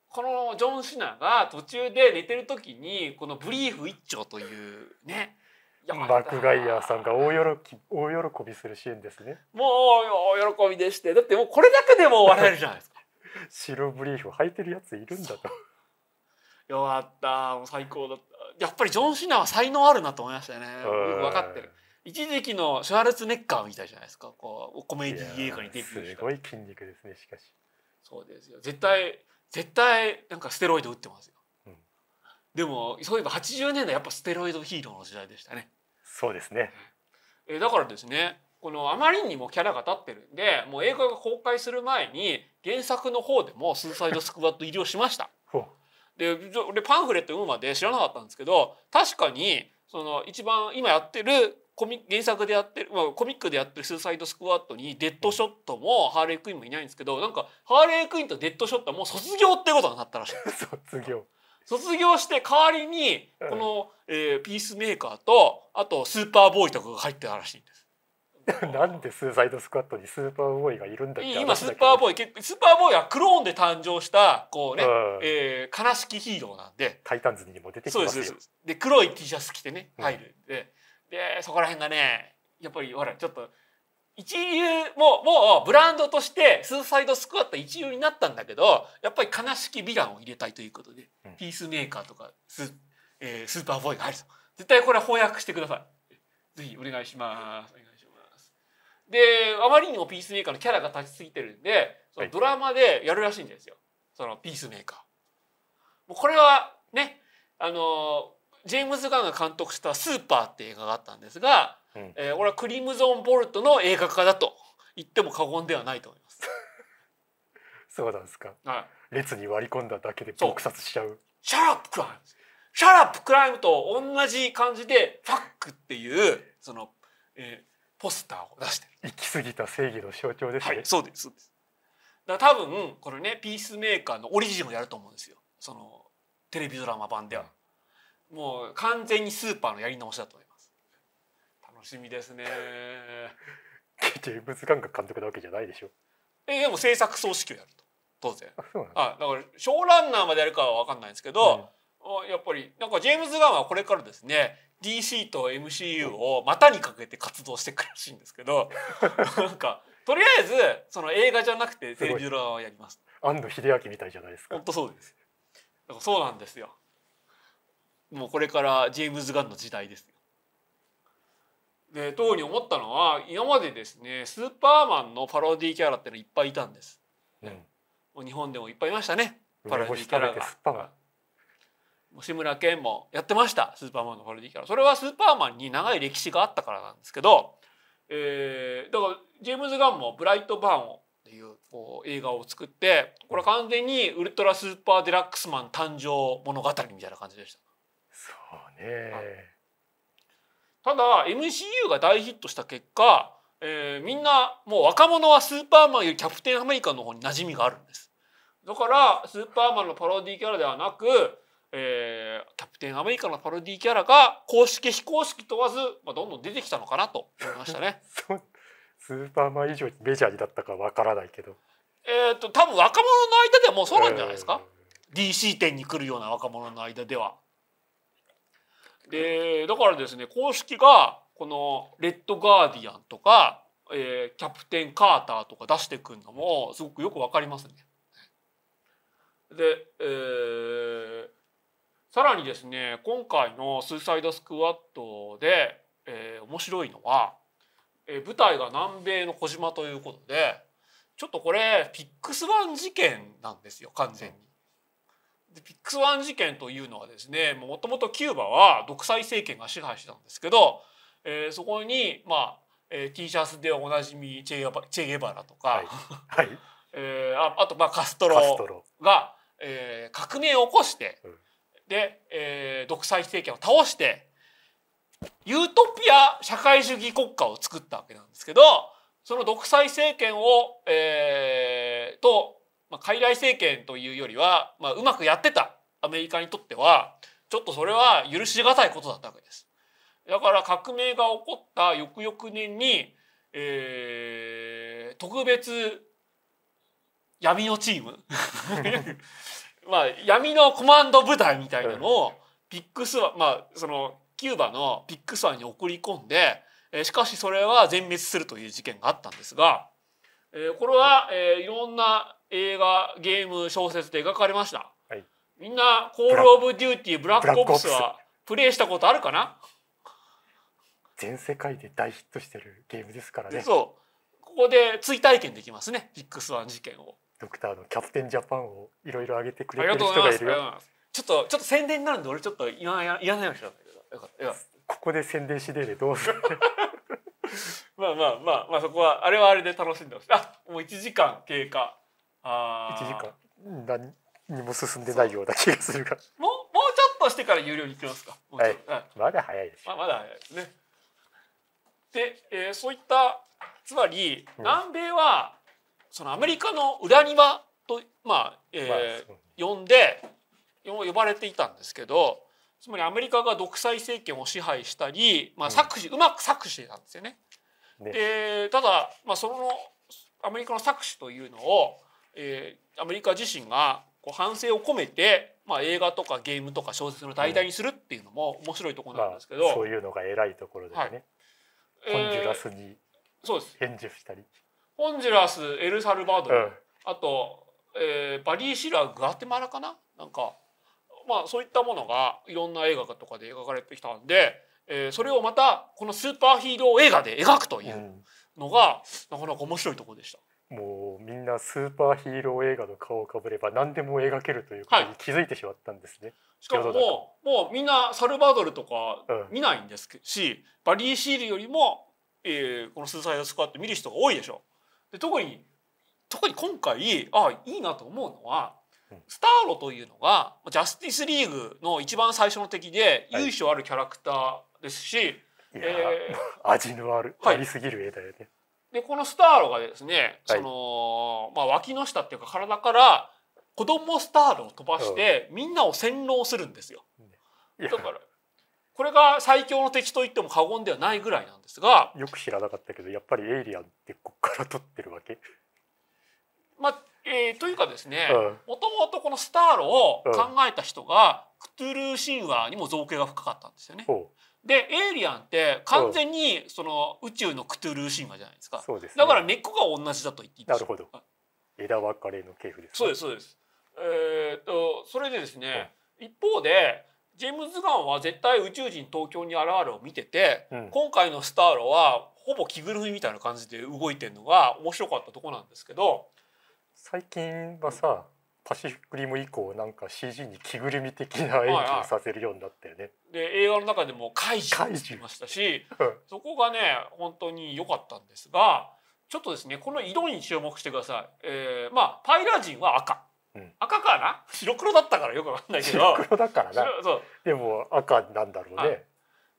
S1: このジョン・シナが途中で寝てる時にこの「ブリーフ一丁」というね
S2: 爆買い屋さんが大喜大喜びするシーンですね
S1: もう大喜びでしてだってもうこれだけでも笑えるじゃないですか
S2: 白ブリーフ履いてるやついるんだと
S1: よかったもう最高だったやっぱりジョン・シナは才能あるなと思いましたねよく分かってる一時期のシュワルツネッカーみたいじゃないですかこうコメディ映画にデビューしたすごい筋肉ですねしかしそうですよ絶対絶対なんかステロイド打ってますよでもそういえば80年代やっぱステロイドヒーローの時代でしたね。
S2: そうですね、
S1: えだからですねこのあまりにもキャラが立ってるんでもう映画が公開する前に原作の方でも「スーサイド・スクワット」入りをしました。で俺パンフレット読むまで知らなかったんですけど確かにその一番今やってるコミ原作でやってる、まあ、コミックでやってる「スーサイド・スクワット」にデッドショットもハーレー・クイーンもいないんですけどなんかハーレー・クイーンとデッドショットはもう卒業ってことになったらしい。
S2: 卒業
S1: 卒業して代わりにこの、えー、ピースメーカーとあとスーパーボーイとかが入ってたらしいんです。
S2: なんでスーサイドスクワットにスーパーボーイがいるんだ今スー
S1: パーボーイ結スーパーボーイはクローンで誕生したこうね、うん、えー、悲しきヒーローな
S2: んでタイタンズにも出てきますよ
S1: で黒い T シャツ着てね入る、うん、ででそこら辺がねやっぱりほらちょっと一流ももうブランドとしてスーサイドスクワット一流になったんだけどやっぱり悲しきヴィランを入れたいということで、うん、ピースメーカーとかス,、えー、スーパーボーイが入ると絶対これは翻訳してくださいぜひお願いしますお願いしますであまりにもピースメーカーのキャラが立ちすぎてるんでそのドラマでやるらしいんですよ、はい、そのピースメーカーもうこれはねあのジェームズ・ガンが監督した「スーパー」って映画があったんですがうん、えー、俺はクリムゾンボルトの映画化だと言っても過
S2: 言ではないと思います。そうなんですか。はい。列に割り込んだだけで撲殺しちゃう。シャラップクライム。シャラップクライムと同じ感じでファッ
S1: クっていうその、えー、ポスターを出して
S2: る。行き過ぎた正義の象徴ですね。はい、そうですそうです。
S1: だ多分これねピースメーカーのオリジンをやると思うんですよ。そのテレビドラマ版では、うん、もう完全にスーパーのやり直しだと思います。しみですね
S2: ジェームズ・ガンが監督なわけじゃないでしょえでも制作総指揮をやると当然
S1: ああだからショーランナーまでやるかは分かんないんですけど、うん、やっぱりなんかジェームズ・ガンはこれからですね DC と MCU を股にかけて活動していくらしいんですけど なんかとりあえずその映画じゃなくてテレビドラマをやります
S2: 安野秀明みたいじゃないですか本当
S1: そうですだからそうなんですよもうこれからジェームズ・ガンの時代ですよね、特に思ったのは今までですねスーパーマンのパロディキャラってのいっぱいいたんです、うん、日本でもいっぱいいましたねパロディキャラが志村けんもやってましたスーパーマンのパロディキャラそれはスーパーマンに長い歴史があったからなんですけど、えー、だからジェームズ・ガンも「ブライト・バーン」っていうこう映画を作ってこれは完全にウルトラスーパーデラックスマン誕生物語みたいな感じでしたそうねただ MCU が大ヒットした結果、えー、みんなもう若者はスーパーマンよりキャプテンアメリカの方に馴染みがあるんですだからスーパーマンのパロディキャラではなく、えー、キャプテンアメリカのパロディキャラが公式非公式問わず、まあ、どんどん出てきたのかなと思いましたね
S2: スーパーマン以上にメジャーだったかわからないけど
S1: えっ、ー、と多分若者の間ではもうそうなんじゃないですか、DC 店に来るような若者の間ではでだからですね公式がこの「レッド・ガーディアン」とか、えー「キャプテン・カーター」とか出してくんのもすごくよくわかりますね。で、えー、さらにですね今回の「スーサイド・スクワットで」えー、面白いのは、えー、舞台が南米の小島ということでちょっとこれィックスワン事件なんですよ完全に。でピックスワン事件というのはですねもともとキューバは独裁政権が支配してたんですけど、えー、そこに、まあえー、T シャツでおなじみチェゲバチェゲバラとか、はいはい、えー、ああと、まあ、カストロがえー、革命を起こして、うん、で、えー、独裁政権を倒してユートピア社会主義国家を作ったわけなんですけどその独裁政権を、えー、とまあ、傀儡政権というよりは、まあ、うまくやってたアメリカにとってはちょっとそれは許し難いことだったわけです。だから革命が起こった翌々年に、えー、特別闇のチーム まあ闇のコマンド部隊みたいなのをピックスワまあそのキューバのピックスワンに送り込んで、えしかしそれは全滅するという事件があったんですが、えこれは、えいろんな映画ゲーム小説で描かれました、はい、みんな「コール・オブ・デューティーブラック・オプス」はプレイしたことあるかな
S2: 全世界で大ヒットしてるゲームですからねそ
S1: うここで追体験できますねビッグスワン事件を
S2: ドクターのキャプテンジャパンをいろいろ上げてくれてる人がいるよ
S1: ちょっとちょっと宣伝になるんで俺ちょっと言わないようにしよ
S2: ここで宣伝しねえでどうする
S1: まあまあまあまあそこはあれはあれで楽しんでほしいあもう1時間経過あ1
S2: 時間何にも進んでないような気がするが
S1: もうもうちょっとしてから有料に行きますか、はい、まだ早いです、ままだ早いですねで、えー、そういったつまり、南米はそのアメリカの裏庭とまあ、えー、呼んで呼ばれていたんですけどつまりアメリカが独裁政権を支配したり、まあ、搾取、うん、うまく搾取してたんですよね。ねでただ、まあ、そのアメリカの搾取というのをえー、アメリカ自身がこう反省を込めて、まあ、映画とかゲームとか小説の題材に
S2: するっていうのも面白いところなんですけど、まあ、そういうのが偉いところでね、はい、ホンジュラスに返事したり、
S1: ホンジュラスエルサルバドル、うん、あと、えー、バリー・シラグアテマラかななんか、まあ、そういったものがいろんな映画とかで描かれてきたんで、えー、それをまたこのスーパーヒーロー映画で描くというのが、うん、なかなか面白いところでした。
S2: もうみんなスーパーヒーロー映画の顔をかぶれば何でも描けるということに気づいてしまったんですね。はい、しかもも
S1: うもうみんなサルバドルとか
S2: 見ないんですし、
S1: うん、バリー・シールよりも、えー、この「スーサイド・スクワット」見る人が多いでしょ。で特に特に今回ああいいなと思うのはスターロというのがジャスティスリーグの一番最初の敵で由緒あるキャラクターですし、はい、えー、
S2: 味のある、はい、ありすぎる絵だよね。
S1: でこのスターロがですね、はい、そのまあ、脇の下っていうか体から子供スターロを飛ばして、みんなを洗脳するんですよ。だからこれが最強の敵と言っても
S2: 過言ではないぐらいなんですがよく知らなかったけどやっぱりエイリアンってこっから取ってるわけ
S1: まあえー、というかですねもともとこのスターロを考えた人が、うん、クトゥルー神話にも造形が深かったんですよね。でエイリアンって完全にその宇宙のクトゥルー神話じゃないです
S2: か、ね、だか
S1: ら根っこが同じだと言っ
S2: ていいなるほど枝分かれの系譜です、ね、そうですそう
S1: ですえー、っとそれでですね、うん、一方でジェームズ・ガンは絶対宇宙人東京に現れを見てて、うん、今回の「スターロ」はほぼ着ぐるみみたいな感じで動いてるのが面白かったとこなんですけど
S2: 最近はさ、パシフィックリム以降なんか CG に着ぐるみ的な演技をさせるようになったよね。
S1: はいはい、で映画の中でも怪獣ってましたし、そこがね本当に良かったんですがちょっとですねこの色に注目してください。えー、まあパイラ人は赤。うん、赤かな白黒だったからよくわ
S2: かんないけど白黒だからなでも赤なんだろうね。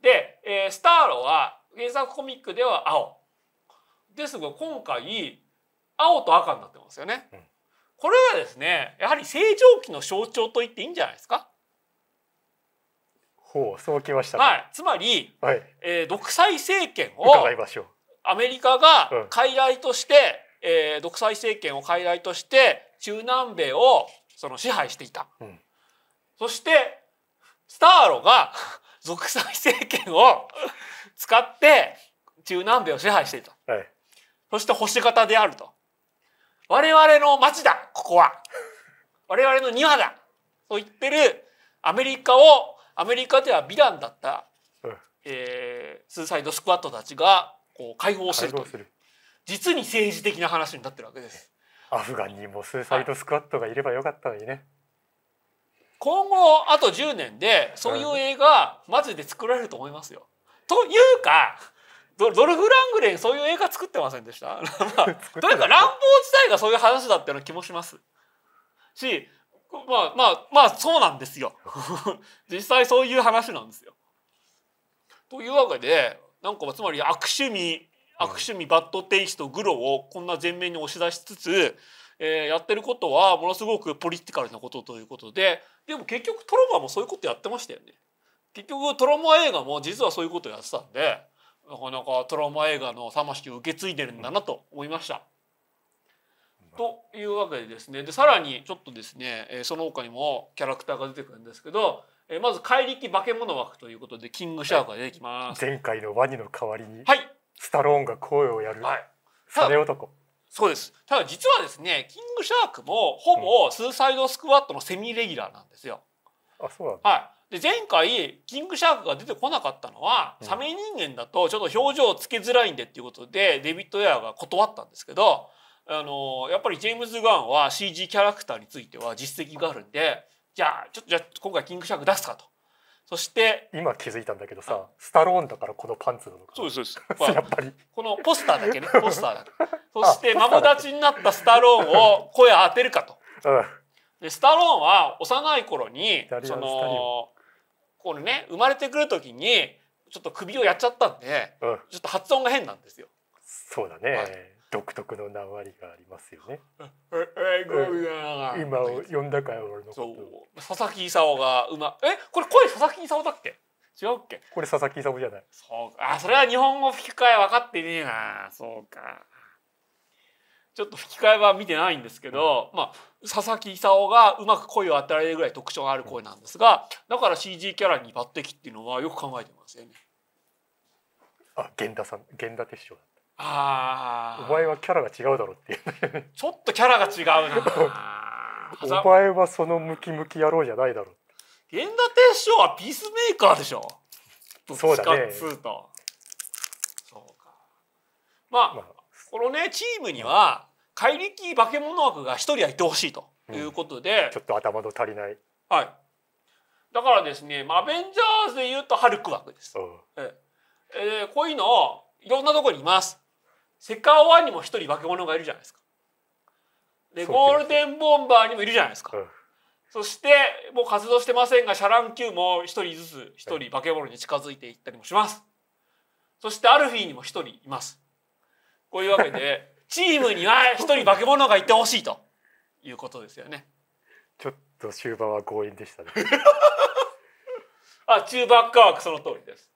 S1: で、えー、スターロは原作コミックでは青ですが今回青と赤になってますよね。うんこれはですねやはり成長期の象徴と言っていいんじゃないですか
S2: ほうそうきましたはい、
S1: つまり、はい、えー、独裁政権をアメリカが傀儡として、うん、えー、独裁政権を傀儡として中南米をその支配していた、うん、そしてスターロが 独裁政権を使って中南米を支配していた、はい、そして星型であると我々の町だここは我々の庭だと言ってるアメリカをアメリカでは美談だった、うん、えー、スーサイドスクワットたちがこう解放しるとる実に政治的な話になってるわけです
S2: アフガンにもスーサイドスクワットがいればよかったのにね、はい、
S1: 今後あと10年でそういう映画、マジで作られると思いますよ、うん、というかドルフ・ラングレンそういう映画作ってませんでしたまあ、とか乱暴自体がそういう話だっていうような気もしますしまあまあまあそうなんですよ 実際そういう話なんですよ。というわけでなんかつまり悪趣味悪趣味バッドテイストグロをこんな前面に押し出しつつ、えー、やってることはものすごくポリティカルなことということででも結局トロマもそういうことやってましたよね。結局トロマ映画も実はそういうことやってたんで。なかなかトラウマ映画の魂を受け継いでるんだなと思いました。というわけでですねでさらにちょっとですね、えその他にもキャラクターが出てくるんですけど、えまず怪力化け物枠ということでキングシャークが出てきます、前
S2: 回のワニの代わりに、はい、スタローンが声をやる、はい、サ男そうです
S1: ただ実はですねキングシャークもほぼスーサイドスクワットのセミレギュラーなんですよ、うん、あそうなん、ね、はで前回キングシャークが出てこなかったのは、サメ人間だとちょっと表情をつけづらいんでっていうことでデビッド・エアが断ったんですけどあのやっぱりジェームズ・ガンは CG キャラクターについては実績があるんでじゃあち
S2: ょっとじゃ今回キングシャーク出すかと。そして今気づいたんだけどさスタローンだからこのパンツなのかそうですそうです、まあ、やっぱり
S1: このポスターだけね
S2: ポスターだけそしてマブダチ
S1: になったスタローンを声当てるかと、うん、でスタローンは幼い頃に
S2: その
S1: このね生まれてくる時にちょっと首をやっちゃっ
S2: たんで、うん、ちょっと発音が変なんですよ。そうだね、はい、独特の名りがありますよね。今を呼んだかよ俺のそう佐々
S1: 木勲がうまえこれ声佐々木勲だっ
S2: け？違うっけ？これ佐々木勲じゃない。そ
S1: うあそれは日本語吹き替え分かってねえな。そうか。ちょっと吹き替えは見てないんですけど、まあ、佐々木功がうまく声を与れるぐらい特徴ある声なんですがだから CG キャラに抜擢っていうのはよく考えてますよね。
S2: あ源田さん源田鉄章ああお前はキャラが違うだろうっていうちょっとキャラが違うな お前はそのムキムキ野郎じゃないだろう
S1: 源田鉄章はピースメーカーでしょ
S2: どっちかうそ
S1: う、かまあ、まあ、このねチームには怪力化け物枠が1人はいてほしいということで、うん、ちょっと頭の足りないはいだからですね、まあ、アベンジャーズでいうとハルク枠です、うん、ええー、こういうのいろんなとこにいますセカオワにも1人化け物がいるじゃないですかでゴールデンボンバーにもいるじゃないですか、うん、そしてもう活動してませんがシャラン Q も1人ずつ1人化け物に近づいていったりもしますそしてアルフィーにも1人いますこういうわけで チームには一人化け物がいてほしいということですよね。
S2: ちょっと終盤は強引でしたね。
S1: あ中盤化はその通りです。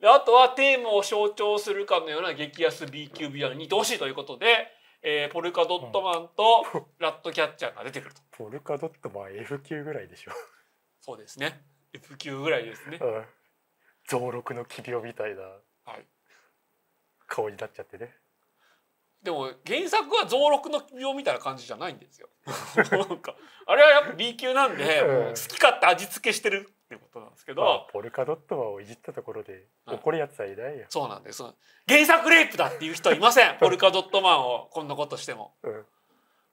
S1: であとはテーマを象徴するかのような激安 B 級ビアにどうしいということで、えー、ポルカドットマンとラットキャッチャーが出てくると。
S2: ポルカドットマン F 級ぐらいでしょ。うそうですね。
S1: F 級ぐらいですね。うん、
S2: 増録の奇病みたいな。はい。顔になっちゃってね
S1: でも原作は増六の病みたいな感じじゃないんですよ なんかあれはやっぱ B 級なんで、好き勝手味付けしてるってことなんですけど、まあ、
S2: ポルカドットマンをいじったところで怒る
S1: やつはいないよ、うん、そうなんです原作レイプだっていう人はいませんポルカドットマンをこんなことしても、うん、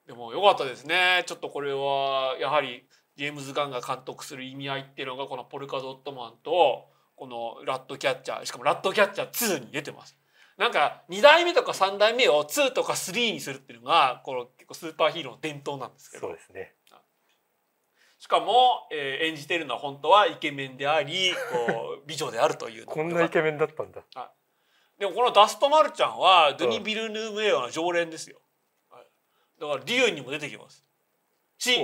S1: でもよかったですねちょっとこれはやはりジェームズ・ガンが監督する意味合いっていうのがこのポルカドットマンとこのラットキャッチャーしかもラットキャッチャー2に出てますなんか2代目とか3代目を2とか3にするっていうのがこの結構スーパーヒーローの伝統なんですけどそうですねしかも、えー、演じてるのは本当はイケメンでありこう 美女であるという
S2: こんなイケメンだったんだ
S1: でもこのダストマルちゃんはドゥニ・ビルヌーム映画の常連ですよだからデューンにも出てきますし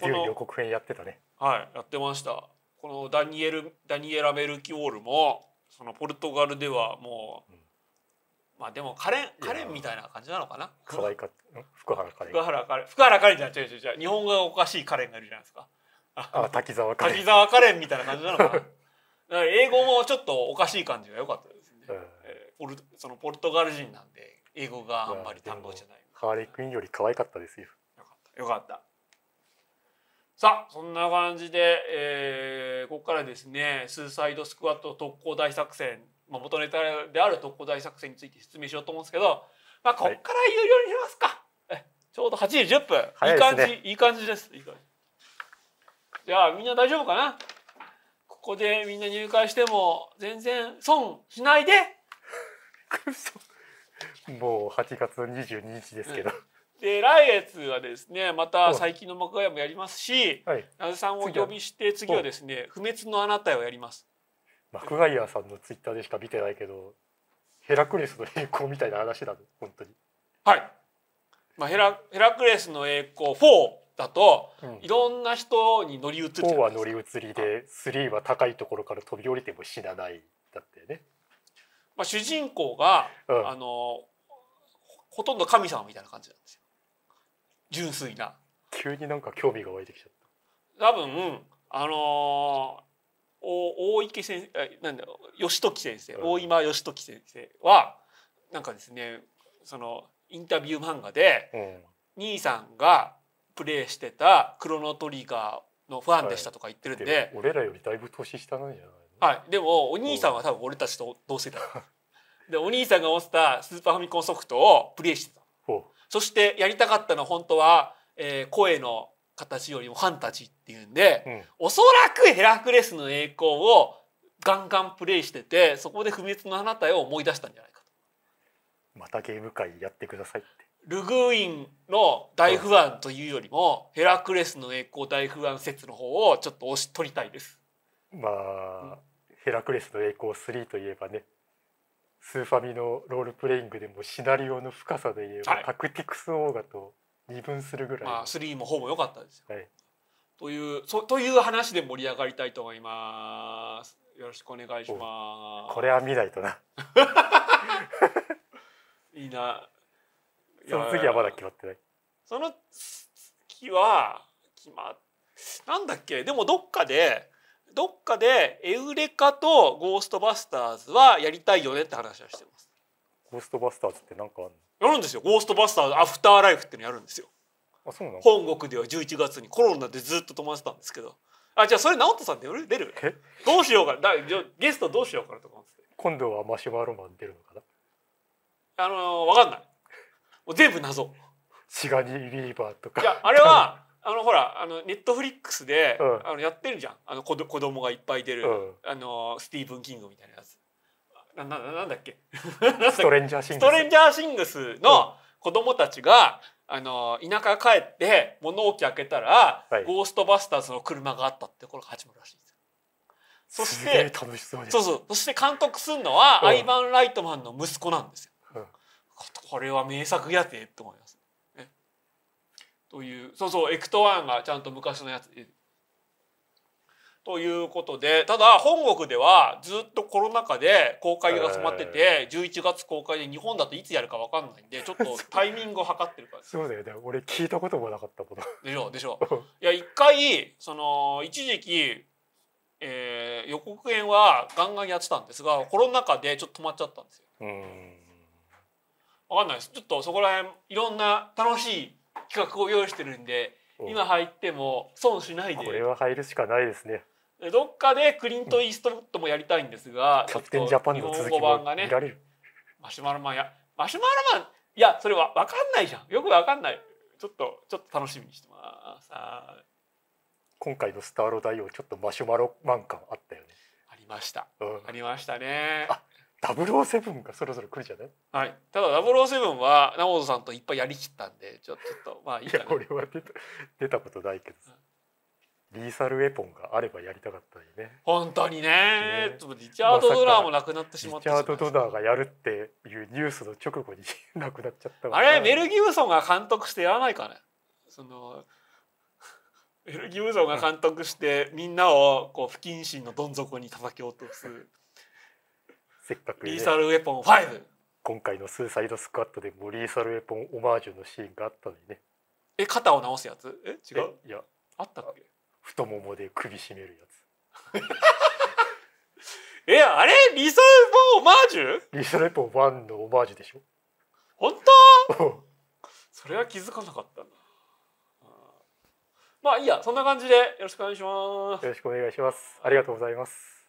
S2: この予告編やってたね
S1: はいやってましたこのダニエルダニエラ・メルキオールもそのポルトガルではもう、うんまあでもカレンカレンみたいな感じなのかな。
S2: 可愛か福原カレン。福原カレン
S1: 福原カレンじゃな違う違う違う日本語がおかしいカレンがいるじゃないですか。
S2: あ滝沢カレン。滝沢カレン
S1: みたいな感じなのかな。か英語もちょっとおかしい感じが良かったですね。えー、ポルそのポルトガル人なんで英語があんまり単語じゃない。
S2: ハーレクインより可愛かったですよ。よかったよかった。
S1: さあそんな感じで、えー、ここからですねスーサイドスクワット特攻大作戦まあ、元ネタである特攻大作戦について説明しようと思うんですけど、まあ、ここから有料にしますか、はい、ちょうど8時10分、いい感じ、いい感じですいい感じじゃあみんな大丈夫かなここでみんな入会しても全然損しないで
S2: もう8月22日ですけど、う
S1: ん、で来月はですねまた最近の幕屋もやりますし、はい、なずさんを呼びして次はですね「不滅のあなた」をやります
S2: マクガイアさんのツイッターでしか見てないけどヘラクレスの栄光みたいな話だの本当に
S1: はいまあ、ヘラヘラクレスの栄光4だと、いろんな人
S2: に乗り移り4は乗り移りで3は高いところから飛び降りても死なない
S1: だってね、まあ、主人公が、うん、あのほとんど神様みたいな感
S2: じなんですよ純粋な急になんか興味が湧いてきちゃっ
S1: た多分あのお大池先生なんだ義時先生大今義時先生はなんかですねそのインタビュー漫画で、兄さんがプレイしてた「クロノトリガー」のファンでしたとか言ってるんで、はい、俺らよ
S2: りだいぶ年下なんじゃない
S1: はい、でもお兄さんは多分俺たちと同世代でお兄さんが持ってたスーパーファミコンソフトをプレイしてたそしてやりたかったのは本当は、えー、声の形よりもファンタジーっていうんで、うん、おそらくヘラクレスの栄光をガンガンプレイしててそこで不滅のあなたを思い出したんじゃないか
S2: と。またゲーム会やってくださいって。ルグーインの大不安
S1: というよりも、うん、ヘラクレスの栄光大不安説の方
S2: をちょっと押し取りたいです。まあ、うん、ヘラクレスの栄光3といえばねスーファミのロールプレイングでもシナリオの深さで言えば、はい、タクティクスオーガと二分するぐらい。まあ3もほぼ良かっ
S1: たですよ。はい、というそという話で盛り上がりたいと思います。よろしくお願いします。これは見ないとな。
S2: いいな。その次はまだ決まってない。
S1: その月は決まっなんだっけでもどっかでどっかでエウレカとゴーストバスターズはやりたいよねって話はしてます。
S2: ゴーストバスターズってなんかあるの？
S1: やるんですよゴーストバスターズアフターライフってのやるんですよあそうなの本国では11月にコロナでずっと止まってたんですけどあじゃあそれ直人さんで出るえどうしようかだゲストどうしようかなと思っ
S2: て今度はマシュマロマン出るのかな
S1: あのー、わかんないもう全部謎
S2: シガニー・ビーバーとかいや
S1: あれはあのほらあのネットフリックスで、うん、あのやってるじゃんあの子子供がいっぱい出る、うん、あのスティーブン・キングみたいなやつななんだっけ ストレンジャーシングストレンジャーシングスの子供たちが、うん、あの田舎帰って物置開けたら、はい、ゴーストバスターズの車があったってこれが始まるらしいです
S2: そしてそうそう
S1: そして監督すんのは、うん、アイバン・ライトマンの息子なんですよ、うん、これは名作やでと思います、というそうそうエクトワンがちゃんと昔のやつということでただ本国ではずっとコロナ禍で公開が止まってて11月公開で日本だといつやるか分かんないんでちょっと タイミングを測って
S2: るからそうだよね俺聞いたこともなかったことでしょでしょ
S1: いや一回その一時期、えー、予告編はガンガンやってたんですがコロナ禍でちょっと止まっちゃったんですよ分かんないですちょっとそこら辺いろんな楽しい企画を用意してるんで今入っても損しないでこれ
S2: は入るしかないですね
S1: どっかでクリント・イーストウッドもやりたいんですが、キャプテンジャパンの続きも見られる、ね、マシュマロマンやマシュマロマンいやそれは分かんないじゃんよく分かんないちょっとちょっと楽しみにしてます
S2: 今回のスターロ大王ちょっとマシュマロマン感あったよねありました、うん、ありましたねあ007がそろそろ来るじゃない
S1: はいただ007は直人さんといっぱいやりきったんでちょちょっとまあいいかなや俺は出た
S2: 出たことないけど、うんリーサルウェポンがあればやりたかったりね
S1: 本当にねねリチャード・ドラーもなくなってしまった、ま、
S2: リチャード・ドラーがやるっていうニュースの直後に なくなっちゃったあれメ
S1: ル・ギブソンが監督してやらないかねそのメル・ギブソンが監督してみんなをこう不謹慎のどん底に叩き落とす
S2: せっかく、ね、リーサル・ウェポン5今回の「スーサイド・スクワット」でもリーサル・ウェポンオマージュのシーンがあったのにね
S1: え肩を直すやつえ違ういやあったっけ
S2: 太ももで首絞めるやつ
S1: えあれリソレポオマージュ
S2: リソレポ1のオマージュでしょ
S1: 本当それは気づかなかったまあいいやそんな感じでよろしくお願いしますよ
S2: ろしくお願いしますありがとうございます